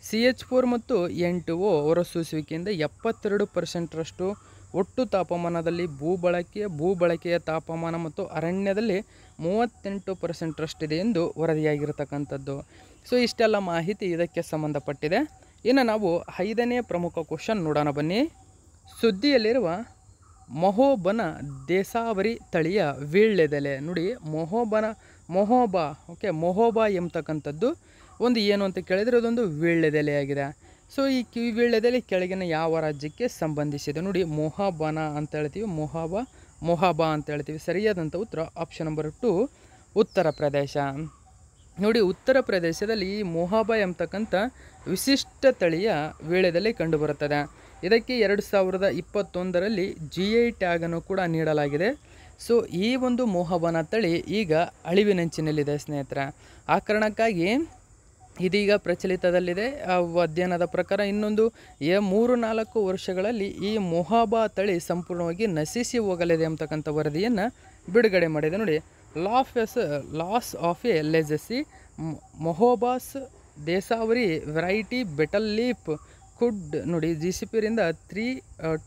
ಸಿ ಎಚ್ ಫೋರ್ ಮತ್ತು ಎನ್ ಟು ಒ ಹೊರಸೂಸುವಿಕೆಯಿಂದ ಎಪ್ಪತ್ತೆರಡು ಪರ್ಸೆಂಟ್ರಷ್ಟು ಒಟ್ಟು ತಾಪಮಾನದಲ್ಲಿ ಭೂ ಬಳಕೆ ಭೂ ಬಳಕೆಯ ತಾಪಮಾನ ಮತ್ತು ಅರಣ್ಯದಲ್ಲಿ ಮೂವತ್ತೆಂಟು ಪರ್ಸೆಂಟ್ರಷ್ಟಿದೆ ಎಂದು ವರದಿಯಾಗಿರತಕ್ಕಂಥದ್ದು ಸೊ ಇಷ್ಟೆಲ್ಲ ಮಾಹಿತಿ ಇದಕ್ಕೆ ಸಂಬಂಧಪಟ್ಟಿದೆ ಇನ್ನು ನಾವು ಐದನೇ ಪ್ರಮುಖ ಕ್ವಶನ್ ನೋಡೋಣ ಬನ್ನಿ ಸುದ್ದಿಯಲ್ಲಿರುವ ಮಹೋಬನ ದೇಸಾವರಿ ತಳಿಯ ವೀಳ್ಯದೆಲೆ ನೋಡಿ ಮಹೋಬನ ಮೊಹೋಬಾ ಓಕೆ ಮೊಹೋಬಾ ಎಂಬತಕ್ಕಂಥದ್ದು ಒಂದು ಏನು ಅಂತ ಕೇಳಿದರೆ ಅದೊಂದು ಆಗಿದೆ ಸೊ ಈ ಕಿವಿ ವೀಳ್ಯದೆಲೆ ಕೆಳಗಿನ ಯಾವ ರಾಜ್ಯಕ್ಕೆ ಸಂಬಂಧಿಸಿದೆ ನೋಡಿ ಮೊಹಾಬಾನ ಅಂತ ಹೇಳ್ತೀವಿ ಮೊಹಾಬಾ ಮೊಹಾಬಾ ಅಂತ ಹೇಳ್ತೀವಿ ಸರಿಯಾದಂಥ ಉತ್ತರ ಆಪ್ಷನ್ ನಂಬರ್ ಟು ಉತ್ತರ ಪ್ರದೇಶ ನೋಡಿ ಉತ್ತರ ಪ್ರದೇಶದಲ್ಲಿ ಈ ಮೊಹಾಬಾ ಎಂಬತಕ್ಕಂಥ ವಿಶಿಷ್ಟ ತಳಿಯ ವೀಳ್ಯದೆಲೆ ಕಂಡುಬರುತ್ತದೆ ಇದಕ್ಕೆ ಎರಡು ಸಾವಿರದ ಇಪ್ಪತ್ತೊಂದರಲ್ಲಿ ಜಿ ಐ ಟ್ಯಾಗನ್ನು ಕೂಡ ನೀಡಲಾಗಿದೆ ಸೊ ಈ ಒಂದು ಮೋಹವನ ತಳಿ ಈಗ ಅಳಿವಿನಂಚಿನಲ್ಲಿದೆ ಸ್ನೇಹಿತರ ಆ ಕಾರಣಕ್ಕಾಗಿ ಇದೀಗ ಪ್ರಚಲಿತದಲ್ಲಿದೆ ಅಧ್ಯಯನದ ಪ್ರಕಾರ ಇನ್ನೊಂದು ಮೂರು ನಾಲ್ಕು ವರ್ಷಗಳಲ್ಲಿ ಈ ಮೊಹಾಬಾ ತಳಿ ಸಂಪೂರ್ಣವಾಗಿ ನಶಿಸಿ ಹೋಗಲಿದೆ ಅಂತಕ್ಕಂಥ ವರದಿಯನ್ನು ಬಿಡುಗಡೆ ಮಾಡಿದೆ ನೋಡಿ ಲಾಫೆಸ್ loss of a legacy Mahoba's Desawari variety betel leaf could ನೋಡಿ ಜಿ ಸಿ ಪಿರಿಂದ ತ್ರೀ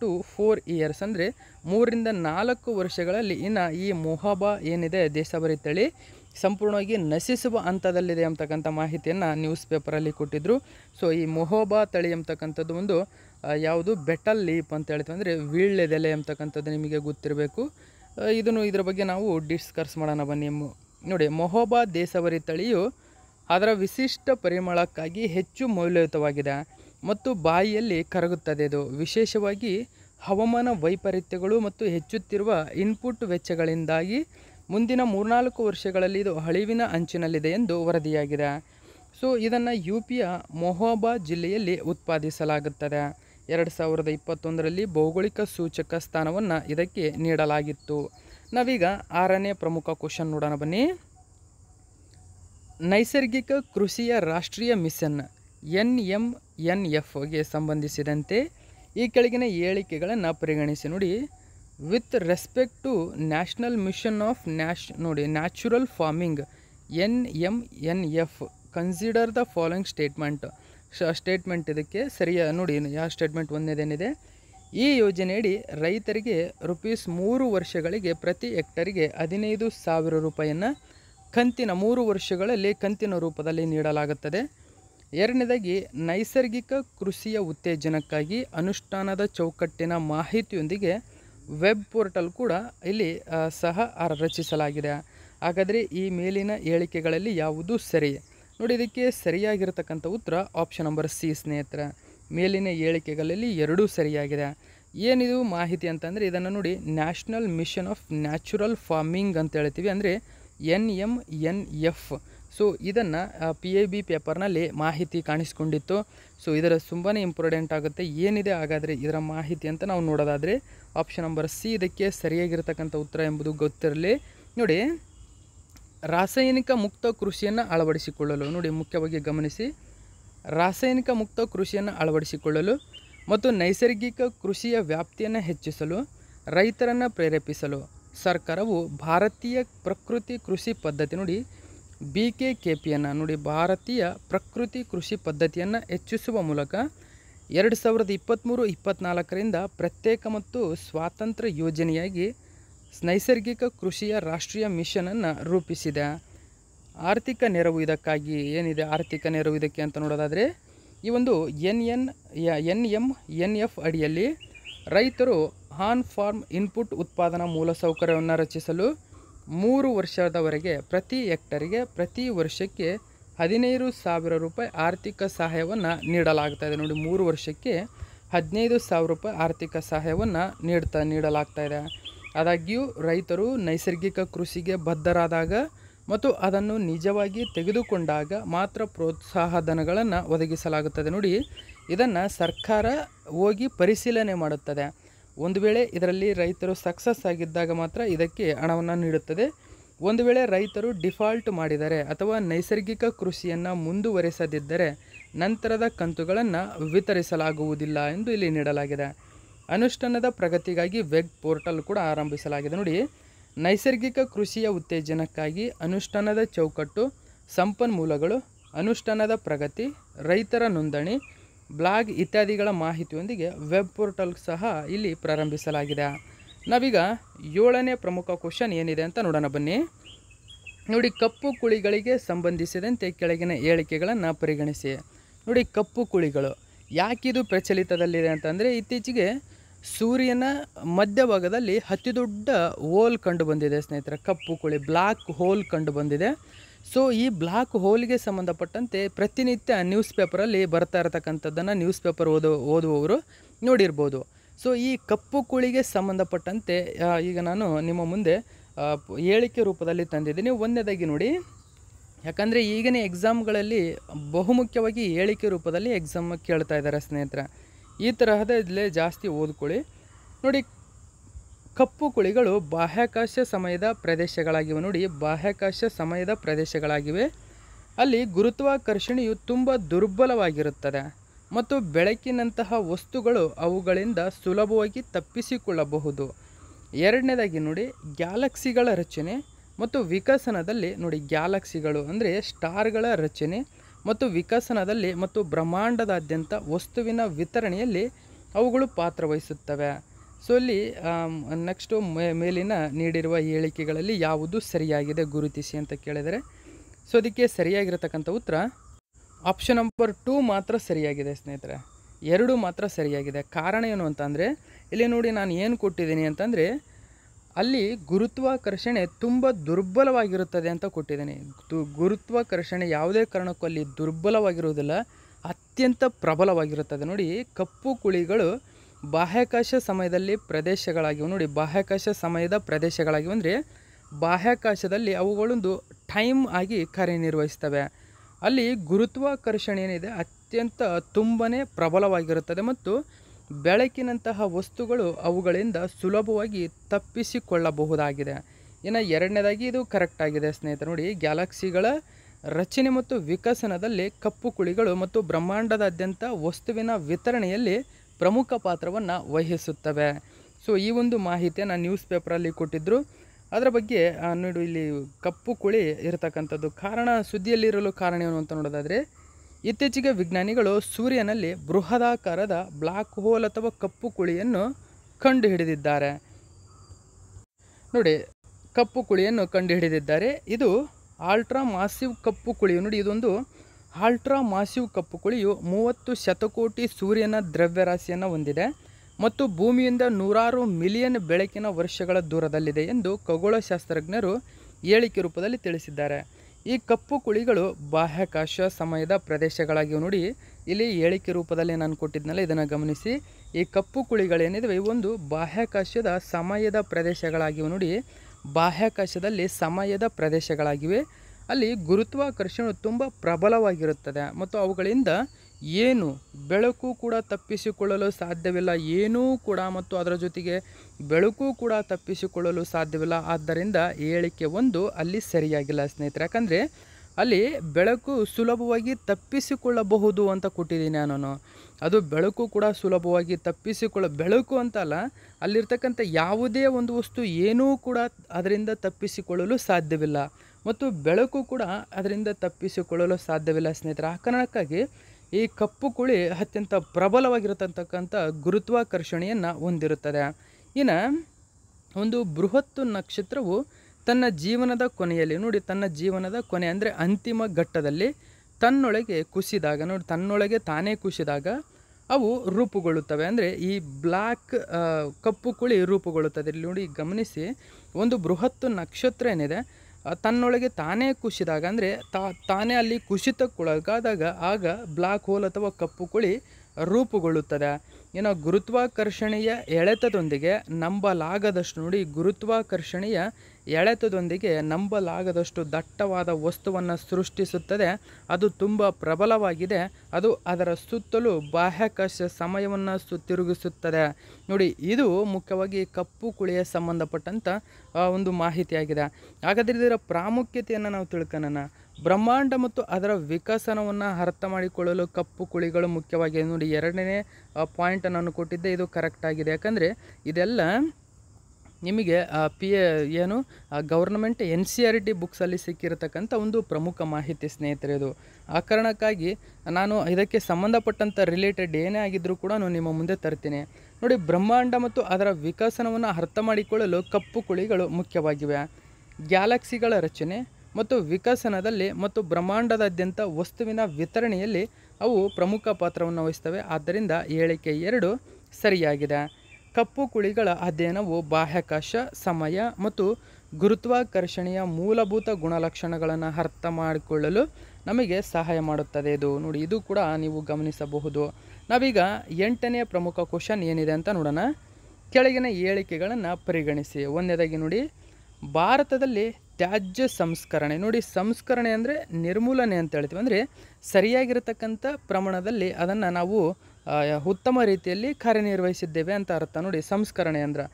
ಟು ಫೋರ್ ಇಯರ್ಸ್ ಅಂದರೆ ಮೂರರಿಂದ ನಾಲ್ಕು ವರ್ಷಗಳಲ್ಲಿ ಇನ್ನು ಈ ಮೊಹಬಾ ಏನಿದೆ ದೇಶಭರಿ ತಳಿ ಸಂಪೂರ್ಣವಾಗಿ ನಶಿಸುವ ಹಂತದಲ್ಲಿದೆ ಅಂತಕ್ಕಂಥ ಮಾಹಿತಿಯನ್ನು ನ್ಯೂಸ್ ಪೇಪರಲ್ಲಿ ಕೊಟ್ಟಿದ್ದರು ಸೊ ಈ ಮೊಹೋಬಾ ತಳಿ ಅಂತಕ್ಕಂಥದ್ದು ಒಂದು ಯಾವುದು ಬೆಟಲ್ ಲೀಪ್ ಅಂತ ಹೇಳ್ತೀವಿ ಅಂದರೆ ವೀಳ್ಳೆದೆಲೆ ಅಂತಕ್ಕಂಥದ್ದು ನಿಮಗೆ ಗೊತ್ತಿರಬೇಕು uh, ಇದನ್ನು ಇದರ ಬಗ್ಗೆ ನಾವು ಡಿಸ್ಕರ್ಸ್ ಮಾಡೋಣ ಬನ್ನಿ ನೋಡಿ ಮೊಹೋಬಾ ದೇಶವರಿ ತಳಿಯು ಅದರ ವಿಶಿಷ್ಟ ಪರಿಮಳಕ್ಕಾಗಿ ಹೆಚ್ಚು ಮೌಲ್ಯಯುತವಾಗಿದೆ ಮತ್ತು ಬಾಯಿಯಲ್ಲಿ ಕರಗುತ್ತದೆ ಇದು ವಿಶೇಷವಾಗಿ ಹವಾಮಾನ ವೈಪರೀತ್ಯಗಳು ಮತ್ತು ಹೆಚ್ಚುತ್ತಿರುವ ಇನ್ಪುಟ್ ವೆಚ್ಚಗಳಿಂದಾಗಿ ಮುಂದಿನ ಮೂರ್ನಾಲ್ಕು ವರ್ಷಗಳಲ್ಲಿ ಇದು ಅಳಿವಿನ ಅಂಚಿನಲ್ಲಿದೆ ಎಂದು ವರದಿಯಾಗಿದೆ ಸೊ ಇದನ್ನು ಯು ಪಿಯ ಮೊಹಾಬಾದ್ ಜಿಲ್ಲೆಯಲ್ಲಿ ಉತ್ಪಾದಿಸಲಾಗುತ್ತದೆ ಎರಡು ಸಾವಿರದ ಇಪ್ಪತ್ತೊಂದರಲ್ಲಿ ಭೌಗೋಳಿಕ ಸೂಚಕ ಸ್ಥಾನವನ್ನು ಇದಕ್ಕೆ ನೀಡಲಾಗಿತ್ತು ನಾವೀಗ ಆರನೇ ಪ್ರಮುಖ ಕ್ವಶನ್ ನೋಡೋಣ ಬನ್ನಿ ನೈಸರ್ಗಿಕ ಕೃಷಿಯ ರಾಷ್ಟ್ರೀಯ ಮಿಷನ್ ಎನ್ ಎಂ ಎನ್ ಎಫ್ಗೆ ಸಂಬಂಧಿಸಿದಂತೆ ಈ ಕೆಳಗಿನ ಹೇಳಿಕೆಗಳನ್ನು ಪರಿಗಣಿಸಿ ನೋಡಿ with respect to national mission of ನ್ಯಾಷ್ ನೋಡಿ natural farming N M N F consider the following statement statement ಇದಕ್ಕೆ ಸರಿಯ ನೋಡಿ ಯಾವ ಸ್ಟೇಟ್ಮೆಂಟ್ ಒಂದೇದೇನಿದೆ ಈ ಯೋಜನೆಯಡಿ ರೈತರಿಗೆ ರುಪೀಸ್ ಮೂರು ವರ್ಷಗಳಿಗೆ ಪ್ರತಿ ಎಕ್ಟರಿಗೆ ಹದಿನೈದು ಸಾವಿರ ರೂಪಾಯಿಯನ್ನು ಕಂತಿನ ಮೂರು ವರ್ಷಗಳಲ್ಲಿ ಕಂತಿನ ರೂಪದಲ್ಲಿ ನೀಡಲಾಗುತ್ತದೆ ಎರಡನೇದಾಗಿ ನೈಸರ್ಗಿಕ ಕೃಷಿಯ ಉತ್ತೇಜನಕ್ಕಾಗಿ ಅನುಷ್ಠಾನದ ಚೌಕಟ್ಟಿನ ಮಾಹಿತಿಯೊಂದಿಗೆ ವೆಬ್ ಪೋರ್ಟಲ್ ಕೂಡ ಇಲ್ಲಿ ಸಹ ರಚಿಸಲಾಗಿದೆ ಹಾಗಾದರೆ ಈ ಮೇಲಿನ ಹೇಳಿಕೆಗಳಲ್ಲಿ ಯಾವುದು ಸರಿ ನೋಡಿ ಇದಕ್ಕೆ ಸರಿಯಾಗಿರತಕ್ಕಂಥ ಉತ್ತರ ಆಪ್ಷನ್ ನಂಬರ್ ಸಿ ಸ್ನೇಹಿತರ ಮೇಲಿನ ಹೇಳಿಕೆಗಳಲ್ಲಿ ಎರಡೂ ಸರಿಯಾಗಿದೆ ಏನಿದು ಮಾಹಿತಿ ಅಂತಂದರೆ ಇದನ್ನು ನೋಡಿ national mission of natural farming ಅಂತ ಹೇಳ್ತೀವಿ ಅಂದರೆ N M N F so ಇದನ್ನು ಪಿ ಎ ಬಿ ಪೇಪರ್ನಲ್ಲಿ ಮಾಹಿತಿ ಕಾಣಿಸ್ಕೊಂಡಿತ್ತು ಸೊ ಇದರ ತುಂಬಾ ಇಂಪಾರ್ಟೆಂಟ್ ಆಗುತ್ತೆ ಏನಿದೆ ಹಾಗಾದರೆ ಇದರ ಮಾಹಿತಿ ಅಂತ ನಾವು ನೋಡೋದಾದರೆ ಆಪ್ಷನ್ ನಂಬರ್ ಸಿ ಇದಕ್ಕೆ ಸರಿಯಾಗಿರ್ತಕ್ಕಂಥ ಉತ್ತರ ಎಂಬುದು ಗೊತ್ತಿರಲಿ ನೋಡಿ ರಾಸಾಯನಿಕ ಮುಕ್ತ ಕೃಷಿಯನ್ನು ಅಳವಡಿಸಿಕೊಳ್ಳಲು ನೋಡಿ ಮುಖ್ಯವಾಗಿ ಗಮನಿಸಿ ರಾಸಾಯನಿಕ ಮುಕ್ತ ಕೃಷಿಯನ್ನು ಅಳವಡಿಸಿಕೊಳ್ಳಲು ಮತ್ತು ನೈಸರ್ಗಿಕ ಕೃಷಿಯ ವ್ಯಾಪ್ತಿಯನ್ನು ಹೆಚ್ಚಿಸಲು ರೈತರನ್ನು ಪ್ರೇರೇಪಿಸಲು ಸರ್ಕಾರವು ಭಾರತೀಯ ಪ್ರಕೃತಿ ಕೃಷಿ ಪದ್ಧತಿ ನೋಡಿ ಬಿ ಕೆ ಕೆ ನೋಡಿ ಭಾರತೀಯ ಪ್ರಕೃತಿ ಕೃಷಿ ಪದ್ಧತಿಯನ್ನು ಹೆಚ್ಚಿಸುವ ಮೂಲಕ ಎರಡು ಸಾವಿರದ ಇಪ್ಪತ್ತ್ಮೂರು ಇಪ್ಪತ್ತ್ನಾಲ್ಕರಿಂದ ಪ್ರತ್ಯೇಕ ಮತ್ತು ಸ್ವಾತಂತ್ರ್ಯ ಯೋಜನೆಯಾಗಿ ನೈಸರ್ಗಿಕ ಕೃಷಿಯ ರಾಷ್ಟ್ರೀಯ ಮಿಷನನ್ನು ರೂಪಿಸಿದೆ ಆರ್ಥಿಕ ನೆರವು ಇದಕ್ಕಾಗಿ ಏನಿದೆ ಆರ್ಥಿಕ ನೆರವು ಇದಕ್ಕೆ ಅಂತ ನೋಡೋದಾದರೆ ಈ ಒಂದು N N N M N F ಅಡಿಯಲ್ಲಿ ರೈತರು ಹಾನ್ ಫಾರ್ಮ್ ಇನ್ಪುಟ್ ಉತ್ಪಾದನಾ ಮೂಲಸೌಕರ್ಯವನ್ನು ರಚಿಸಲು ಮೂರು ವರ್ಷದವರೆಗೆ ಪ್ರತಿ ಹೆಕ್ಟರಿಗೆ ಪ್ರತಿ ವರ್ಷಕ್ಕೆ ಹದಿನೈದು ಸಾವಿರ ರೂಪಾಯಿ ಆರ್ಥಿಕ ಸಹಾಯವನ್ನು ನೀಡಲಾಗ್ತಾ ಇದೆ ನೋಡಿ ಮೂರು ವರ್ಷಕ್ಕೆ ಹದಿನೈದು ಸಾವಿರ ರೂಪಾಯಿ ಆರ್ಥಿಕ ಸಹಾಯವನ್ನು ನೀಡ್ತಾ ನೀಡಲಾಗ್ತಾ ಇದೆ ಆದಾಗ್ಯೂ ರೈತರು ನೈಸರ್ಗಿಕ ಕೃಷಿಗೆ ಬದ್ಧರಾದಾಗ ಮತ್ತು ಅದನ್ನು ನಿಜವಾಗಿ ತೆಗೆದುಕೊಂಡಾಗ ಮಾತ್ರ ಪ್ರೋತ್ಸಾಹ ಧನಗಳನ್ನು ಒದಗಿಸಲಾಗುತ್ತದೆ ನೋಡಿ ಇದನ್ನು ಸರ್ಕಾರ ಹೋಗಿ ಪರಿಶೀಲನೆ ಮಾಡುತ್ತದೆ ಒಂದು ವೇಳೆ ಇದರಲ್ಲಿ ರೈತರು ಸಕ್ಸಸ್ ಆಗಿದ್ದಾಗ ಮಾತ್ರ ಇದಕ್ಕೆ ಹಣವನ್ನು ನೀಡುತ್ತದೆ ಒಂದು ವೇಳೆ ರೈತರು ಡಿಫಾಲ್ಟ್ ಮಾಡಿದರೆ ಅಥವಾ ನೈಸರ್ಗಿಕ ಕೃಷಿಯನ್ನು ಮುಂದುವರೆಸದಿದ್ದರೆ ನಂತರದ ಕಂತುಗಳನ್ನು ವಿತರಿಸಲಾಗುವುದಿಲ್ಲ ಎಂದು ಇಲ್ಲಿ ನೀಡಲಾಗಿದೆ ಅನುಷ್ಠಾನದ ಪ್ರಗತಿಗಾಗಿ ವೆಬ್ ಪೋರ್ಟಲ್ ಕೂಡ ಆರಂಭಿಸಲಾಗಿದೆ ನೋಡಿ ನೈಸರ್ಗಿಕ ಕೃಷಿಯ ಉತ್ತೇಜನಕ್ಕಾಗಿ ಅನುಷ್ಠಾನದ ಚೌಕಟ್ಟು ಸಂಪನ್ಮೂಲಗಳು ಅನುಷ್ಠಾನದ ಪ್ರಗತಿ ರೈತರ ನೋಂದಣಿ ಬ್ಲಾಗ್ ಇತ್ಯಾದಿಗಳ ಮಾಹಿತಿಯೊಂದಿಗೆ ವೆಬ್ ಪೋರ್ಟಲ್ ಸಹ ಇಲ್ಲಿ ಪ್ರಾರಂಭಿಸಲಾಗಿದೆ ನಾವೀಗ ಏಳನೇ ಪ್ರಮುಖ ಕ್ವಶನ್ ಏನಿದೆ ಅಂತ ನೋಡೋಣ ಬನ್ನಿ ನೋಡಿ ಕಪ್ಪು ಕುಳಿಗಳಿಗೆ ಸಂಬಂಧಿಸಿದಂತೆ ಕೆಳಗಿನ ಹೇಳಿಕೆಗಳನ್ನು ಪರಿಗಣಿಸಿ ನೋಡಿ ಕಪ್ಪು ಕುಳಿಗಳು ಯಾಕಿದು ಪ್ರಚಲಿತದಲ್ಲಿದೆ ಅಂತಂದರೆ ಇತ್ತೀಚೆಗೆ ಸೂರ್ಯನ ಮಧ್ಯಭಾಗದಲ್ಲಿ ಅತಿದೊಡ್ಡ ದೊಡ್ಡ ಹೋಲ್ ಕಂಡು ಬಂದಿದೆ ಸ್ನೇಹಿತರೆ ಕಪ್ಪು ಕುಳಿ ಬ್ಲ್ಯಾಕ್ ಹೋಲ್ ಕಂಡು ಬಂದಿದೆ ಸೊ ಈ ಬ್ಲಾಕ್ ಹೋಲ್ಗೆ ಸಂಬಂಧಪಟ್ಟಂತೆ ಪ್ರತಿನಿತ್ಯ ನ್ಯೂಸ್ ಪೇಪರಲ್ಲಿ ಬರ್ತಾ ಇರತಕ್ಕಂಥದ್ದನ್ನು ನ್ಯೂಸ್ ಪೇಪರ್ ಓದೋ ಓದುವವರು ನೋಡಿರ್ಬೋದು ಸೊ ಈ ಕಪ್ಪು ಕುಳಿಗೆ ಸಂಬಂಧಪಟ್ಟಂತೆ ಈಗ ನಾನು ನಿಮ್ಮ ಮುಂದೆ ಹೇಳಿಕೆ ರೂಪದಲ್ಲಿ ತಂದಿದ್ದೀನಿ ಒಂದೇದಾಗಿ ನೋಡಿ ಯಾಕಂದರೆ ಈಗಿನ ಎಕ್ಸಾಮ್ಗಳಲ್ಲಿ ಬಹುಮುಖ್ಯವಾಗಿ ಹೇಳಿಕೆ ರೂಪದಲ್ಲಿ ಎಕ್ಸಾಮ್ ಕೇಳ್ತಾ ಇದ್ದಾರೆ ಸ್ನೇಹಿತರ ಈ ತರಹದ ಇಲ್ಲೇ ಜಾಸ್ತಿ ಓದ್ಕೊಳ್ಳಿ ನೋಡಿ ಕಪ್ಪು ಕುಳಿಗಳು ಬಾಹ್ಯಾಕಾಶ ಸಮಯದ ಪ್ರದೇಶಗಳಾಗಿವೆ ನೋಡಿ ಬಾಹ್ಯಾಕಾಶ ಸಮಯದ ಪ್ರದೇಶಗಳಾಗಿವೆ ಅಲ್ಲಿ ಗುರುತ್ವಾಕರ್ಷಣೆಯು ತುಂಬ ದುರ್ಬಲವಾಗಿರುತ್ತದೆ ಮತ್ತು ಬೆಳಕಿನಂತಹ ವಸ್ತುಗಳು ಅವುಗಳಿಂದ ಸುಲಭವಾಗಿ ತಪ್ಪಿಸಿಕೊಳ್ಳಬಹುದು ಎರಡನೇದಾಗಿ ನೋಡಿ ಗ್ಯಾಲಕ್ಸಿಗಳ ರಚನೆ ಮತ್ತು ವಿಕಸನದಲ್ಲಿ ನೋಡಿ ಗ್ಯಾಲಕ್ಸಿಗಳು ಅಂದರೆ ಸ್ಟಾರ್ಗಳ ರಚನೆ ಮತ್ತು ವಿಕಸನದಲ್ಲಿ ಮತ್ತು ಬ್ರಹ್ಮಾಂಡದಾದ್ಯಂತ ವಸ್ತುವಿನ ವಿತರಣೆಯಲ್ಲಿ ಅವುಗಳು ಪಾತ್ರವಹಿಸುತ್ತವೆ ಸೊ ಇಲ್ಲಿ ನೆಕ್ಸ್ಟು ಮೇಲಿನ ನೀಡಿರುವ ಹೇಳಿಕೆಗಳಲ್ಲಿ ಯಾವುದು ಸರಿಯಾಗಿದೆ ಗುರುತಿಸಿ ಅಂತ ಕೇಳಿದರೆ ಸೊ ಅದಕ್ಕೆ ಸರಿಯಾಗಿರತಕ್ಕಂಥ ಉತ್ತರ ಆಪ್ಷನ್ ನಂಬರ್ ಟೂ ಮಾತ್ರ ಸರಿಯಾಗಿದೆ ಸ್ನೇಹಿತರೆ ಎರಡು ಮಾತ್ರ ಸರಿಯಾಗಿದೆ ಕಾರಣ ಏನು ಅಂತಂದರೆ ಇಲ್ಲಿ ನೋಡಿ ನಾನು ಏನು ಕೊಟ್ಟಿದ್ದೀನಿ ಅಂತಂದರೆ ಅಲ್ಲಿ ಗುರುತ್ವಾಕರ್ಷಣೆ ತುಂಬ ದುರ್ಬಲವಾಗಿರುತ್ತದೆ ಅಂತ ಕೊಟ್ಟಿದ್ದೀನಿ ಗುರುತ್ವಾಕರ್ಷಣೆ ಯಾವುದೇ ಕಾರಣಕ್ಕೂ ಅಲ್ಲಿ ದುರ್ಬಲವಾಗಿರುವುದಿಲ್ಲ ಅತ್ಯಂತ ಪ್ರಬಲವಾಗಿರುತ್ತದೆ ನೋಡಿ ಕಪ್ಪು ಕುಳಿಗಳು ಬಾಹ್ಯಾಕಾಶ ಸಮಯದಲ್ಲಿ ಪ್ರದೇಶಗಳಾಗಿವೆ ನೋಡಿ ಬಾಹ್ಯಾಕಾಶ ಸಮಯದ ಪ್ರದೇಶಗಳಾಗಿವೆ ಅಂದರೆ ಬಾಹ್ಯಾಕಾಶದಲ್ಲಿ ಅವುಗಳೊಂದು ಟೈಮ್ ಆಗಿ ಕಾರ್ಯನಿರ್ವಹಿಸ್ತವೆ ಅಲ್ಲಿ ಗುರುತ್ವಾಕರ್ಷಣೆ ಏನಿದೆ ಅತ್ಯಂತ ತುಂಬಾ ಪ್ರಬಲವಾಗಿರುತ್ತದೆ ಮತ್ತು ಬೆಳಕಿನಂತಹ ವಸ್ತುಗಳು ಅವುಗಳಿಂದ ಸುಲಭವಾಗಿ ತಪ್ಪಿಸಿಕೊಳ್ಳಬಹುದಾಗಿದೆ ಇನ್ನು ಎರಡನೇದಾಗಿ ಇದು ಕರೆಕ್ಟ್ ಆಗಿದೆ ಸ್ನೇಹಿತರೆ ನೋಡಿ ಗ್ಯಾಲಕ್ಸಿಗಳ ರಚನೆ ಮತ್ತು ವಿಕಸನದಲ್ಲಿ ಕಪ್ಪು ಕುಳಿಗಳು ಮತ್ತು ಬ್ರಹ್ಮಾಂಡದಾದ್ಯಂತ ವಸ್ತುವಿನ ವಿತರಣೆಯಲ್ಲಿ ಪ್ರಮುಖ ಪಾತ್ರವನ್ನು ವಹಿಸುತ್ತವೆ ಸೊ ಈ ಒಂದು ಮಾಹಿತಿಯನ್ನು ನ್ಯೂಸ್ ಪೇಪರಲ್ಲಿ ಕೊಟ್ಟಿದ್ದರು ಅದರ ಬಗ್ಗೆ ನೋಡು ಇಲ್ಲಿ ಕಪ್ಪು ಕುಳಿ ಇರತಕ್ಕಂಥದ್ದು ಕಾರಣ ಸುದ್ದಿಯಲ್ಲಿರಲು ಕಾರಣ ಏನು ಅಂತ ನೋಡೋದಾದರೆ ಇತ್ತೀಚೆಗೆ ವಿಜ್ಞಾನಿಗಳು ಸೂರ್ಯನಲ್ಲಿ ಬೃಹದಾಕಾರದ ಬ್ಲಾಕ್ ಹೋಲ್ ಅಥವಾ ಕಪ್ಪು ಕುಳಿಯನ್ನು ಕಂಡುಹಿಡಿದಿದ್ದಾರೆ ನೋಡಿ ಕಪ್ಪು ಕುಳಿಯನ್ನು ಕಂಡುಹಿಡಿದಿದ್ದಾರೆ ಇದು ಆಲ್ಟ್ರಾ ಮಾಸಿವ್ ಕಪ್ಪು ಕುಳಿಯು ನೋಡಿ ಇದೊಂದು ಆಲ್ಟ್ರಾ ಮಾಸಿವ್ ಕಪ್ಪು ಕುಳಿಯು ಮೂವತ್ತು ಶತಕೋಟಿ ಸೂರ್ಯನ ದ್ರವ್ಯರಾಶಿಯನ್ನು ಹೊಂದಿದೆ ಮತ್ತು ಭೂಮಿಯಿಂದ ನೂರಾರು ಮಿಲಿಯನ್ ಬೆಳಕಿನ ವರ್ಷಗಳ ದೂರದಲ್ಲಿದೆ ಎಂದು ಖಗೋಳಶಾಸ್ತ್ರಜ್ಞರು ಹೇಳಿಕೆ ರೂಪದಲ್ಲಿ ತಿಳಿಸಿದ್ದಾರೆ ಈ ಕಪ್ಪು ಕುಳಿಗಳು ಬಾಹ್ಯಾಕಾಶ ಸಮಯದ ಪ್ರದೇಶಗಳಾಗಿ ನೋಡಿ ಇಲ್ಲಿ ಹೇಳಿಕೆ ರೂಪದಲ್ಲಿ ನಾನು ಕೊಟ್ಟಿದ್ದನಲ್ಲ ಇದನ್ನು ಗಮನಿಸಿ ಈ ಕಪ್ಪು ಕುಳಿಗಳೇನಿದಾವೆ ಒಂದು ಬಾಹ್ಯಾಕಾಶದ ಸಮಯದ ಪ್ರದೇಶಗಳಾಗಿವೆ ನೋಡಿ ಬಾಹ್ಯಾಕಾಶದಲ್ಲಿ ಸಮಯದ ಪ್ರದೇಶಗಳಾಗಿವೆ ಅಲ್ಲಿ ಗುರುತ್ವಾಕರ್ಷಣೆ ತುಂಬ ಪ್ರಬಲವಾಗಿರುತ್ತದೆ ಮತ್ತು ಅವುಗಳಿಂದ ಏನು ಬೆಳಕು ಕೂಡ ತಪ್ಪಿಸಿಕೊಳ್ಳಲು ಸಾಧ್ಯವಿಲ್ಲ ಏನೂ ಕೂಡ ಮತ್ತು ಅದರ ಜೊತೆಗೆ ಬೆಳಕು ಕೂಡ ತಪ್ಪಿಸಿಕೊಳ್ಳಲು ಸಾಧ್ಯವಿಲ್ಲ ಆದ್ದರಿಂದ ಹೇಳಿಕೆ ಒಂದು ಅಲ್ಲಿ ಸರಿಯಾಗಿಲ್ಲ ಸ್ನೇಹಿತರೆ ಯಾಕಂದರೆ ಅಲ್ಲಿ ಬೆಳಕು ಸುಲಭವಾಗಿ ತಪ್ಪಿಸಿಕೊಳ್ಳಬಹುದು ಅಂತ ಕೊಟ್ಟಿದ್ದೀನಿ ನಾನು ಅದು ಬೆಳಕು ಕೂಡ ಸುಲಭವಾಗಿ ತಪ್ಪಿಸಿಕೊಳ್ಳ ಬೆಳಕು ಅಂತಲ್ಲ ಅಲ್ಲಿರ್ತಕ್ಕಂಥ ಯಾವುದೇ ಒಂದು ವಸ್ತು ಏನೂ ಕೂಡ ಅದರಿಂದ ತಪ್ಪಿಸಿಕೊಳ್ಳಲು ಸಾಧ್ಯವಿಲ್ಲ ಮತ್ತು ಬೆಳಕು ಕೂಡ ಅದರಿಂದ ತಪ್ಪಿಸಿಕೊಳ್ಳಲು ಸಾಧ್ಯವಿಲ್ಲ ಸ್ನೇಹಿತರೆ ಆ ಕಾರಣಕ್ಕಾಗಿ ಈ ಕಪ್ಪು ಕುಳಿ ಅತ್ಯಂತ ಪ್ರಬಲವಾಗಿರತಕ್ಕಂಥ ಗುರುತ್ವಾಕರ್ಷಣೆಯನ್ನು ಹೊಂದಿರುತ್ತದೆ ಇನ್ನು ಒಂದು ಬೃಹತ್ತು ನಕ್ಷತ್ರವು ತನ್ನ ಜೀವನದ ಕೊನೆಯಲ್ಲಿ ನೋಡಿ ತನ್ನ ಜೀವನದ ಕೊನೆ ಅಂದರೆ ಅಂತಿಮ ಘಟ್ಟದಲ್ಲಿ ತನ್ನೊಳಗೆ ಕುಸಿದಾಗ ನೋಡಿ ತನ್ನೊಳಗೆ ತಾನೇ ಕುಸಿದಾಗ ಅವು ರೂಪುಗೊಳ್ಳುತ್ತವೆ ಅಂದರೆ ಈ ಬ್ಲ್ಯಾಕ್ ಕಪ್ಪು ಕುಳಿ ರೂಪುಗೊಳ್ಳುತ್ತದೆ ಇಲ್ಲಿ ನೋಡಿ ಗಮನಿಸಿ ಒಂದು ಬೃಹತ್ತು ನಕ್ಷತ್ರ ಏನಿದೆ ತನ್ನೊಳಗೆ ತಾನೇ ಕುಸಿದಾಗ ಅಂದರೆ ತಾನೇ ಅಲ್ಲಿ ಕುಸಿತಕ್ಕೊಳಗಾದಾಗ ಆಗ ಬ್ಲಾಕ್ ಹೋಲ್ ಅಥವಾ ಕಪ್ಪು ಕುಳಿ ರೂಪುಗೊಳ್ಳುತ್ತದೆ ಏನೋ ಗುರುತ್ವಾಕರ್ಷಣೆಯ ಎಳೆತದೊಂದಿಗೆ ನಂಬಲಾಗದಷ್ಟು ನೋಡಿ ಗುರುತ್ವಾಕರ್ಷಣೆಯ ಎಳೆತದೊಂದಿಗೆ ನಂಬಲಾಗದಷ್ಟು ದಟ್ಟವಾದ ವಸ್ತುವನ್ನು ಸೃಷ್ಟಿಸುತ್ತದೆ ಅದು ತುಂಬ ಪ್ರಬಲವಾಗಿದೆ ಅದು ಅದರ ಸುತ್ತಲೂ ಬಾಹ್ಯಾಕಾಶ ಸಮಯವನ್ನು ಸುತ್ತಿರುಗಿಸುತ್ತದೆ ನೋಡಿ ಇದು ಮುಖ್ಯವಾಗಿ ಕಪ್ಪು ಕುಳಿಯ ಸಂಬಂಧಪಟ್ಟಂಥ ಒಂದು ಮಾಹಿತಿಯಾಗಿದೆ ಹಾಗಾದ್ರೆ ಇದರ ಪ್ರಾಮುಖ್ಯತೆಯನ್ನು ನಾವು ತಿಳ್ಕೊಳ್ಳೋಣ ಬ್ರಹ್ಮಾಂಡ ಮತ್ತು ಅದರ ವಿಕಸನವನ್ನು ಅರ್ಥ ಮಾಡಿಕೊಳ್ಳಲು ಕಪ್ಪು ಕುಳಿಗಳು ಮುಖ್ಯವಾಗಿದೆ ನೋಡಿ ಎರಡನೇ ಪಾಯಿಂಟ್ ನಾನು ಕೊಟ್ಟಿದ್ದೆ ಇದು ಕರೆಕ್ಟ್ ಆಗಿದೆ ಯಾಕಂದರೆ ಇದೆಲ್ಲ ನಿಮಗೆ ಪಿ ಏನು government N C R T ಬುಕ್ಸಲ್ಲಿ ಸಿಕ್ಕಿರತಕ್ಕಂಥ ಒಂದು ಪ್ರಮುಖ ಮಾಹಿತಿ ಸ್ನೇಹಿತರೆ ಇದು ಆ ಕಾರಣಕ್ಕಾಗಿ ನಾನು ಇದಕ್ಕೆ ಸಂಬಂಧಪಟ್ಟಂಥ ರಿಲೇಟೆಡ್ ಏನೇ ಆಗಿದ್ದರೂ ಕೂಡ ನಾನು ನಿಮ್ಮ ಮುಂದೆ ತರ್ತೀನಿ ನೋಡಿ ಬ್ರಹ್ಮಾಂಡ ಮತ್ತು ಅದರ ವಿಕಸನವನ್ನು ಅರ್ಥ ಮಾಡಿಕೊಳ್ಳಲು ಕಪ್ಪು ಕುಳಿಗಳು ಮುಖ್ಯವಾಗಿವೆ ಗ್ಯಾಲಕ್ಸಿಗಳ ರಚನೆ ಮತ್ತು ವಿಕಸನದಲ್ಲಿ ಮತ್ತು ಬ್ರಹ್ಮಾಂಡದಾದ್ಯಂತ ವಸ್ತುವಿನ ವಿತರಣೆಯಲ್ಲಿ ಅವು ಪ್ರಮುಖ ಪಾತ್ರವನ್ನು ವಹಿಸ್ತವೆ ಆದ್ದರಿಂದ ಹೇಳಿಕೆ ಎರಡು ಸರಿಯಾಗಿದೆ ಕಪ್ಪು ಕುಳಿಗಳ ಅಧ್ಯಯನವು ಬಾಹ್ಯಾಕಾಶ ಸಮಯ ಮತ್ತು ಗುರುತ್ವಾಕರ್ಷಣೆಯ ಮೂಲಭೂತ ಗುಣಲಕ್ಷಣಗಳನ್ನು ಅರ್ಥ ಮಾಡಿಕೊಳ್ಳಲು ನಮಗೆ ಸಹಾಯ ಮಾಡುತ್ತದೆ ಇದು ನೋಡಿ ಇದು ಕೂಡ ನೀವು ಗಮನಿಸಬಹುದು ನಾವೀಗ ಎಂಟನೇ ಪ್ರಮುಖ ಕ್ವಶನ್ ಏನಿದೆ ಅಂತ ನೋಡೋಣ ಕೆಳಗಿನ ಹೇಳಿಕೆಗಳನ್ನು ಪರಿಗಣಿಸಿ ಒಂದನೇದಾಗಿ ನೋಡಿ ಭಾರತದಲ್ಲಿ ತ್ಯಾಜ್ಯ ಸಂಸ್ಕರಣೆ ನೋಡಿ ಸಂಸ್ಕರಣೆ ಅಂದರೆ ನಿರ್ಮೂಲನೆ ಅಂತ ಹೇಳ್ತೀವಿ ಅಂದರೆ ಸರಿಯಾಗಿರತಕ್ಕಂಥ ಪ್ರಮಾಣದಲ್ಲಿ ಅದನ್ನು ನಾವು ಉತ್ತಮ ರೀತಿಯಲ್ಲಿ ಕಾರ್ಯನಿರ್ವಹಿಸಿದ್ದೇವೆ ಅಂತ ಅರ್ಥ ನೋಡಿ ಸಂಸ್ಕರಣೆ ಅಂದ್ರೆ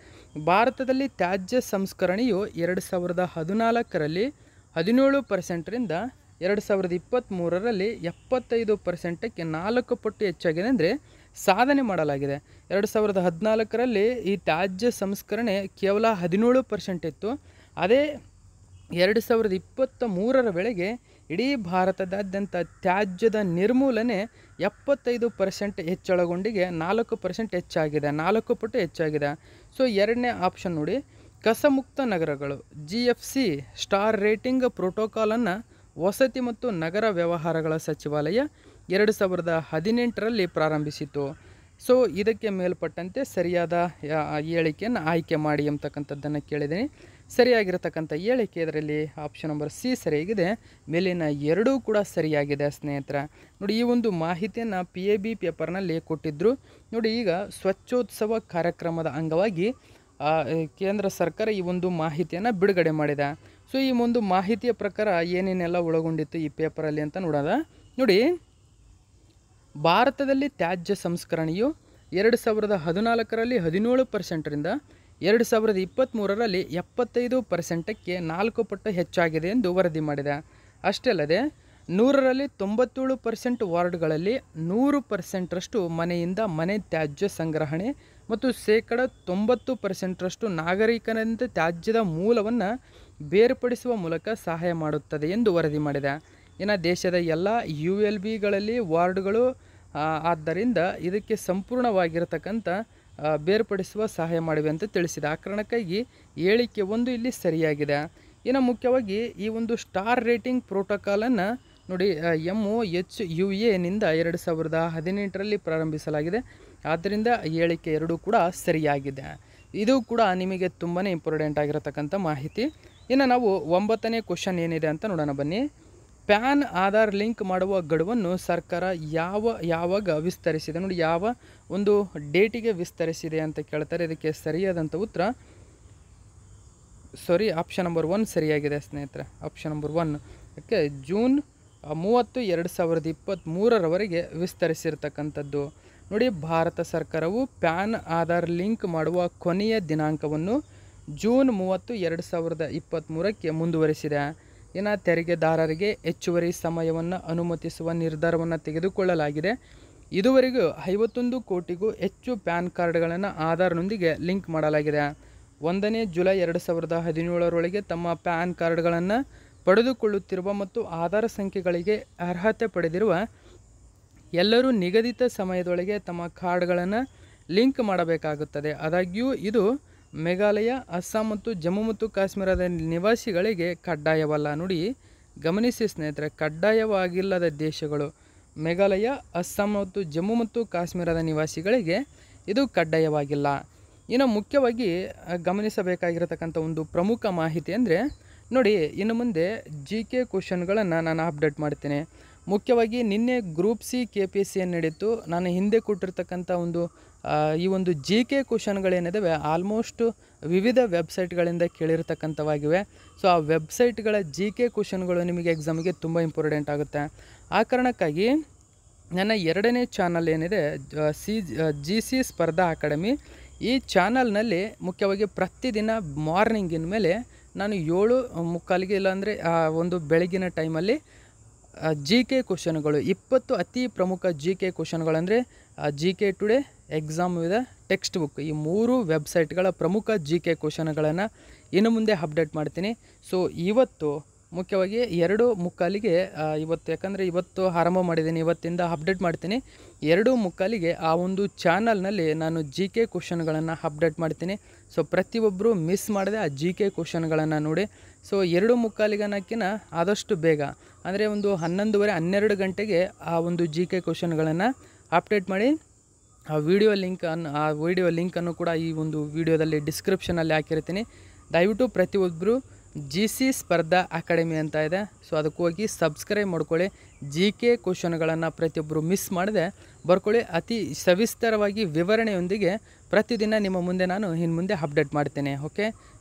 ಭಾರತದಲ್ಲಿ ತ್ಯಾಜ್ಯ ಸಂಸ್ಕರಣೆಯು ಎರಡು ಸಾವಿರದ ಹದಿನಾಲ್ಕರಲ್ಲಿ ಹದಿನೇಳು ಪರ್ಸೆಂಟ್ರಿಂದ ಎರಡು ಸಾವಿರದ ಇಪ್ಪತ್ತ್ಮೂರರಲ್ಲಿ ಎಪ್ಪತ್ತೈದು ಪರ್ಸೆಂಟಕ್ಕೆ ನಾಲ್ಕು ಪಟ್ಟು ಹೆಚ್ಚಾಗಿದೆ ಅಂದರೆ ಸಾಧನೆ ಮಾಡಲಾಗಿದೆ ಎರಡು ಸಾವಿರದ ಹದಿನಾಲ್ಕರಲ್ಲಿ ಈ ತ್ಯಾಜ್ಯ ಸಂಸ್ಕರಣೆ ಕೇವಲ ಹದಿನೇಳು ಪರ್ಸೆಂಟ್ ಇತ್ತು ಅದೇ ಎರಡು ಸಾವಿರದ ಇಪ್ಪತ್ತ ಮೂರರ ವೇಳೆಗೆ ಇಡೀ ಭಾರತದಾದ್ಯಂತ ತ್ಯಾಜ್ಯದ ನಿರ್ಮೂಲನೆ ಎಪ್ಪತ್ತೈದು ಪರ್ಸೆಂಟ್ ಹೆಚ್ಚಳಗೊಂಡಿಗೆ ನಾಲ್ಕು ಪರ್ಸೆಂಟ್ ಹೆಚ್ಚಾಗಿದೆ ನಾಲ್ಕು ಪಟ್ಟು ಹೆಚ್ಚಾಗಿದೆ ಸೊ ಎರಡನೇ ಆಪ್ಷನ್ ನೋಡಿ ಕಸಮುಕ್ತ ನಗರಗಳು G F C star rating ಪ್ರೋಟೋಕಾಲನ್ನು ವಸತಿ ಮತ್ತು ನಗರ ವ್ಯವಹಾರಗಳ ಸಚಿವಾಲಯ ಎರಡು ಸಾವಿರದ ಹದಿನೆಂಟರಲ್ಲಿ ಪ್ರಾರಂಭಿಸಿತು ಸೊ ಇದಕ್ಕೆ ಮೇಲ್ಪಟ್ಟಂತೆ ಸರಿಯಾದ ಹೇಳಿಕೆಯನ್ನು ಆಯ್ಕೆ ಮಾಡಿ ಎಂಬತಕ್ಕಂಥದ್ದನ್ನು ಕೇಳಿದ್ದೀನಿ ಸರಿಯಾಗಿರತಕ್ಕಂಥ ಹೇಳಿಕೆ ಇದರಲ್ಲಿ ಆಪ್ಷನ್ ನಂಬರ್ ಸಿ ಸರಿಯಾಗಿದೆ ಮೇಲಿನ ಎರಡೂ ಕೂಡ ಸರಿಯಾಗಿದೆ ಸ್ನೇಹಿತರ ನೋಡಿ ಈ ಒಂದು ಮಾಹಿತಿಯನ್ನು ಪಿ ಎ ಬಿ ಪೇಪರ್ನಲ್ಲಿ ಕೊಟ್ಟಿದ್ದರು ನೋಡಿ ಈಗ ಸ್ವಚ್ಛೋತ್ಸವ ಕಾರ್ಯಕ್ರಮದ ಅಂಗವಾಗಿ ಕೇಂದ್ರ ಸರ್ಕಾರ ಈ ಒಂದು ಮಾಹಿತಿಯನ್ನು ಬಿಡುಗಡೆ ಮಾಡಿದೆ ಸೊ ಈ ಒಂದು ಮಾಹಿತಿಯ ಪ್ರಕಾರ ಏನೇನೆಲ್ಲ ಒಳಗೊಂಡಿತ್ತು ಈ ಪೇಪರಲ್ಲಿ ಅಂತ ನೋಡೋದ ನೋಡಿ ಭಾರತದಲ್ಲಿ ತ್ಯಾಜ್ಯ ಸಂಸ್ಕರಣೆಯು ಎರಡು ಸಾವಿರದ ಹದಿನಾಲ್ಕರಲ್ಲಿ ಹದಿನೇಳು ಪರ್ಸೆಂಟರಿಂದ ಎರಡು ಸಾವಿರದ ಇಪ್ಪತ್ತ್ಮೂರರಲ್ಲಿ ಎಪ್ಪತ್ತೈದು ಪರ್ಸೆಂಟಕ್ಕೆ ನಾಲ್ಕು ಪಟ್ಟು ಹೆಚ್ಚಾಗಿದೆ ಎಂದು ವರದಿ ಮಾಡಿದೆ ಅಷ್ಟೇ ಅಲ್ಲದೆ ನೂರರಲ್ಲಿ ತೊಂಬತ್ತೇಳು ಪರ್ಸೆಂಟ್ ವಾರ್ಡ್ಗಳಲ್ಲಿ ನೂರು ಪರ್ಸೆಂಟ್ರಷ್ಟು ಮನೆಯಿಂದ ಮನೆ ತ್ಯಾಜ್ಯ ಸಂಗ್ರಹಣೆ ಮತ್ತು ಶೇಕಡ ತೊಂಬತ್ತು ಪರ್ಸೆಂಟ್ರಷ್ಟು ನಾಗರಿಕನಿಂದ ತ್ಯಾಜ್ಯದ ಮೂಲವನ್ನು ಬೇರ್ಪಡಿಸುವ ಮೂಲಕ ಸಹಾಯ ಮಾಡುತ್ತದೆ ಎಂದು ವರದಿ ಮಾಡಿದೆ ಇನ್ನು ದೇಶದ ಎಲ್ಲ ಯು ಎಲ್ ಬಿಗಳಲ್ಲಿ ವಾರ್ಡ್ಗಳು ಆದ್ದರಿಂದ ಇದಕ್ಕೆ ಸಂಪೂರ್ಣವಾಗಿರತಕ್ಕಂಥ ಬೇರ್ಪಡಿಸುವ ಸಹಾಯ ಮಾಡಿವೆ ಅಂತ ತಿಳಿಸಿದೆ ಆ ಕಾರಣಕ್ಕಾಗಿ ಹೇಳಿಕೆ ಒಂದು ಇಲ್ಲಿ ಸರಿಯಾಗಿದೆ ಇನ್ನು ಮುಖ್ಯವಾಗಿ ಈ ಒಂದು ಸ್ಟಾರ್ ರೇಟಿಂಗ್ ಪ್ರೋಟೋಕಾಲನ್ನು ನೋಡಿ ಎಮ್ ಒ ಎಚ್ ಯು ಎನಿಂದ ಎರಡು ಸಾವಿರದ ಹದಿನೆಂಟರಲ್ಲಿ ಪ್ರಾರಂಭಿಸಲಾಗಿದೆ ಆದ್ದರಿಂದ ಹೇಳಿಕೆ ಎರಡೂ ಕೂಡ ಸರಿಯಾಗಿದೆ ಇದು ಕೂಡ ನಿಮಗೆ ತುಂಬಾ ಇಂಪಾರ್ಟೆಂಟ್ ಆಗಿರತಕ್ಕಂಥ ಮಾಹಿತಿ ಇನ್ನು ನಾವು ಒಂಬತ್ತನೇ ಕ್ವಶನ್ ಏನಿದೆ ಅಂತ ನೋಡೋಣ ಬನ್ನಿ ಪ್ಯಾನ್ ಆಧಾರ್ ಲಿಂಕ್ ಮಾಡುವ ಗಡುವನ್ನು ಸರ್ಕಾರ ಯಾವ ಯಾವಾಗ ವಿಸ್ತರಿಸಿದೆ ನೋಡಿ ಯಾವ ಒಂದು ಡೇಟಿಗೆ ವಿಸ್ತರಿಸಿದೆ ಅಂತ ಕೇಳ್ತಾರೆ ಇದಕ್ಕೆ ಸರಿಯಾದಂಥ ಉತ್ತರ ಸಾರಿ ಆಪ್ಷನ್ ನಂಬರ್ ಒನ್ ಸರಿಯಾಗಿದೆ ಸ್ನೇಹಿತರೆ option number one okay June ಮೂವತ್ತು ಎರಡು ಸಾವಿರದ ಇಪ್ಪತ್ತ್ಮೂರರವರೆಗೆ ವಿಸ್ತರಿಸಿರ್ತಕ್ಕಂಥದ್ದು ನೋಡಿ ಭಾರತ ಸರ್ಕಾರವು ಪ್ಯಾನ್ ಆಧಾರ್ ಲಿಂಕ್ ಮಾಡುವ ಕೊನೆಯ ದಿನಾಂಕವನ್ನು ಜೂನ್ ಮೂವತ್ತು ಎರಡು ಸಾವಿರದ ಇಪ್ಪತ್ತ್ಮೂರಕ್ಕೆ ಮುಂದುವರಿಸಿದೆ ಇನ್ನು ತೆರಿಗೆದಾರರಿಗೆ ಹೆಚ್ಚುವರಿ ಸಮಯವನ್ನು ಅನುಮತಿಸುವ ನಿರ್ಧಾರವನ್ನು ತೆಗೆದುಕೊಳ್ಳಲಾಗಿದೆ ಇದುವರೆಗೂ ಐವತ್ತೊಂದು ಕೋಟಿಗೂ ಹೆಚ್ಚು ಪ್ಯಾನ್ ಕಾರ್ಡ್ಗಳನ್ನು ಆಧಾರ್ನೊಂದಿಗೆ ಲಿಂಕ್ ಮಾಡಲಾಗಿದೆ ಒಂದನೇ ಜುಲೈ ಎರಡು ಸಾವಿರದ ಹದಿನೇಳರೊಳಗೆ ತಮ್ಮ ಪ್ಯಾನ್ ಕಾರ್ಡ್ಗಳನ್ನು ಪಡೆದುಕೊಳ್ಳುತ್ತಿರುವ ಮತ್ತು ಆಧಾರ್ ಸಂಖ್ಯೆಗಳಿಗೆ ಅರ್ಹತೆ ಪಡೆದಿರುವ ಎಲ್ಲರೂ ನಿಗದಿತ ಸಮಯದೊಳಗೆ ತಮ್ಮ ಕಾರ್ಡ್ಗಳನ್ನು ಲಿಂಕ್ ಮಾಡಬೇಕಾಗುತ್ತದೆ ಆದಾಗ್ಯೂ ಇದು ಮೇಘಾಲಯ ಅಸ್ಸಾಂ ಮತ್ತು ಜಮ್ಮು ಮತ್ತು ಕಾಶ್ಮೀರದ ನಿವಾಸಿಗಳಿಗೆ ಕಡ್ಡಾಯವಲ್ಲ ನೋಡಿ ಗಮನಿಸಿ ಸ್ನೇಹಿತರೆ ಕಡ್ಡಾಯವಾಗಿಲ್ಲದ ದೇಶಗಳು ಮೇಘಾಲಯ ಅಸ್ಸಾಂ ಮತ್ತು ಜಮ್ಮು ಮತ್ತು ಕಾಶ್ಮೀರದ ನಿವಾಸಿಗಳಿಗೆ ಇದು ಕಡ್ಡಾಯವಾಗಿಲ್ಲ ಇನ್ನು ಮುಖ್ಯವಾಗಿ ಗಮನಿಸಬೇಕಾಗಿರತಕ್ಕಂಥ ಒಂದು ಪ್ರಮುಖ ಮಾಹಿತಿ ಅಂದರೆ ನೋಡಿ ಇನ್ನು ಮುಂದೆ ಜಿ ಕೆ ಕ್ವಶನ್ಗಳನ್ನು ನಾನು ಅಪ್ಡೇಟ್ ಮಾಡ್ತೇನೆ ಮುಖ್ಯವಾಗಿ ನಿನ್ನೆ group C K P S ಏನು ನಡೀತು ನಾನು ಹಿಂದೆ ಕೊಟ್ಟಿರ್ತಕ್ಕಂಥ ಒಂದು ಈ ಒಂದು ಜಿ ಕೆ ಕ್ವಶನ್ಗಳೇನಿದ್ದಾವೆ ಆಲ್ಮೋಸ್ಟ್ ವಿವಿಧ ವೆಬ್ಸೈಟ್ಗಳಿಂದ ಕೇಳಿರ್ತಕ್ಕಂಥವಾಗಿವೆ ಸೊ ಆ ವೆಬ್ಸೈಟ್ಗಳ ಜಿ ಕೆ ಕ್ವಶನ್ಗಳು ನಿಮಗೆ ಎಕ್ಸಾಮ್ಗೆ ತುಂಬ ಇಂಪಾರ್ಟೆಂಟ್ ಆಗುತ್ತೆ ಆ ಕಾರಣಕ್ಕಾಗಿ ನನ್ನ ಎರಡನೇ ಚಾನಲ್ ಏನಿದೆ ಸಿ ಜಿ ಸಿ ಸ್ಪರ್ಧಾ ಅಕಾಡೆಮಿ ಈ ಚಾನಲ್ನಲ್ಲಿ ಮುಖ್ಯವಾಗಿ ಪ್ರತಿದಿನ ಮಾರ್ನಿಂಗಿನ ಮೇಲೆ ನಾನು ಏಳು ಮುಕ್ಕಾಲಿಗೆ ಇಲ್ಲಾಂದರೆ ಒಂದು ಬೆಳಗಿನ ಟೈಮಲ್ಲಿ ಜಿ ಕೆ ಕ್ವಶನ್ಗಳು ಇಪ್ಪತ್ತು ಅತಿ ಪ್ರಮುಖ ಜಿ ಕೆ ಕ್ವಶನ್ಗಳಂದರೆ G K today exam with textbook ಈ ಮೂರು ವೆಬ್ಸೈಟ್ಗಳ ಪ್ರಮುಖ ಜಿ ಕೆ ಕ್ವಶನ್ಗಳನ್ನು ಇನ್ನು ಮುಂದೆ ಅಪ್ಡೇಟ್ ಮಾಡ್ತೀನಿ ಸೊ ಇವತ್ತು ಮುಖ್ಯವಾಗಿ ಎರಡು ಮುಕ್ಕಾಲಿಗೆ ಇವತ್ತು ಯಾಕಂದರೆ ಇವತ್ತು ಆರಂಭ ಮಾಡಿದ್ದೀನಿ ಇವತ್ತಿಂದ ಅಪ್ಡೇಟ್ ಮಾಡ್ತೀನಿ ಎರಡು ಮುಕ್ಕಾಲಿಗೆ ಆ ಒಂದು ಚಾನಲ್ನಲ್ಲಿ ನಾನು ಜಿ ಕೆ ಕ್ವಶನ್ಗಳನ್ನು ಅಪ್ಡೇಟ್ ಮಾಡ್ತೀನಿ ಸೊ ಪ್ರತಿಯೊಬ್ಬರು ಮಿಸ್ ಮಾಡದೆ ಆ ಜಿ ಕೆ ಕ್ವಶನ್ಗಳನ್ನು ನೋಡಿ ಸೊ ಎರಡು ಮುಕ್ಕಾಲಿಗನಕ್ಕಿನ ಆದಷ್ಟು ಬೇಗ ಅಂದರೆ ಒಂದು ಹನ್ನೊಂದುವರೆ ಹನ್ನೆರಡು ಗಂಟೆಗೆ ಆ ಒಂದು ಜಿ ಕೆ ಕ್ವಶನ್ಗಳನ್ನು ಅಪ್ಡೇಟ್ ಮಾಡಿ ಆ ವಿಡಿಯೋ ಲಿಂಕನ್ನು ಆ ವಿಡಿಯೋ ಲಿಂಕನ್ನು ಕೂಡ ಈ ಒಂದು ವಿಡಿಯೋದಲ್ಲಿ ಡಿಸ್ಕ್ರಿಪ್ಷನಲ್ಲಿ ಹಾಕಿರ್ತೀನಿ ದಯವಿಟ್ಟು ಪ್ರತಿಯೊಬ್ಬರು ಜಿ ಸಿ ಸ್ಪರ್ಧಾ ಅಕಾಡೆಮಿ ಅಂತ ಇದೆ ಸೊ ಅದಕ್ಕೆ ಹೋಗಿ ಸಬ್ಸ್ಕ್ರೈಬ್ ಮಾಡ್ಕೊಳ್ಳಿ ಜಿ ಕೆ ಕ್ವಶನ್ಗಳನ್ನು ಪ್ರತಿಯೊಬ್ಬರು ಮಿಸ್ ಮಾಡದೆ ಬರ್ಕೊಳ್ಳಿ ಅತಿ ಸವಿಸ್ತರವಾಗಿ ವಿವರಣೆಯೊಂದಿಗೆ ಪ್ರತಿದಿನ ನಿಮ್ಮ ಮುಂದೆ ನಾನು ಇನ್ನು ಮುಂದೆ ಅಪ್ಡೇಟ್ ಮಾಡ್ತೇನೆ ಓಕೆ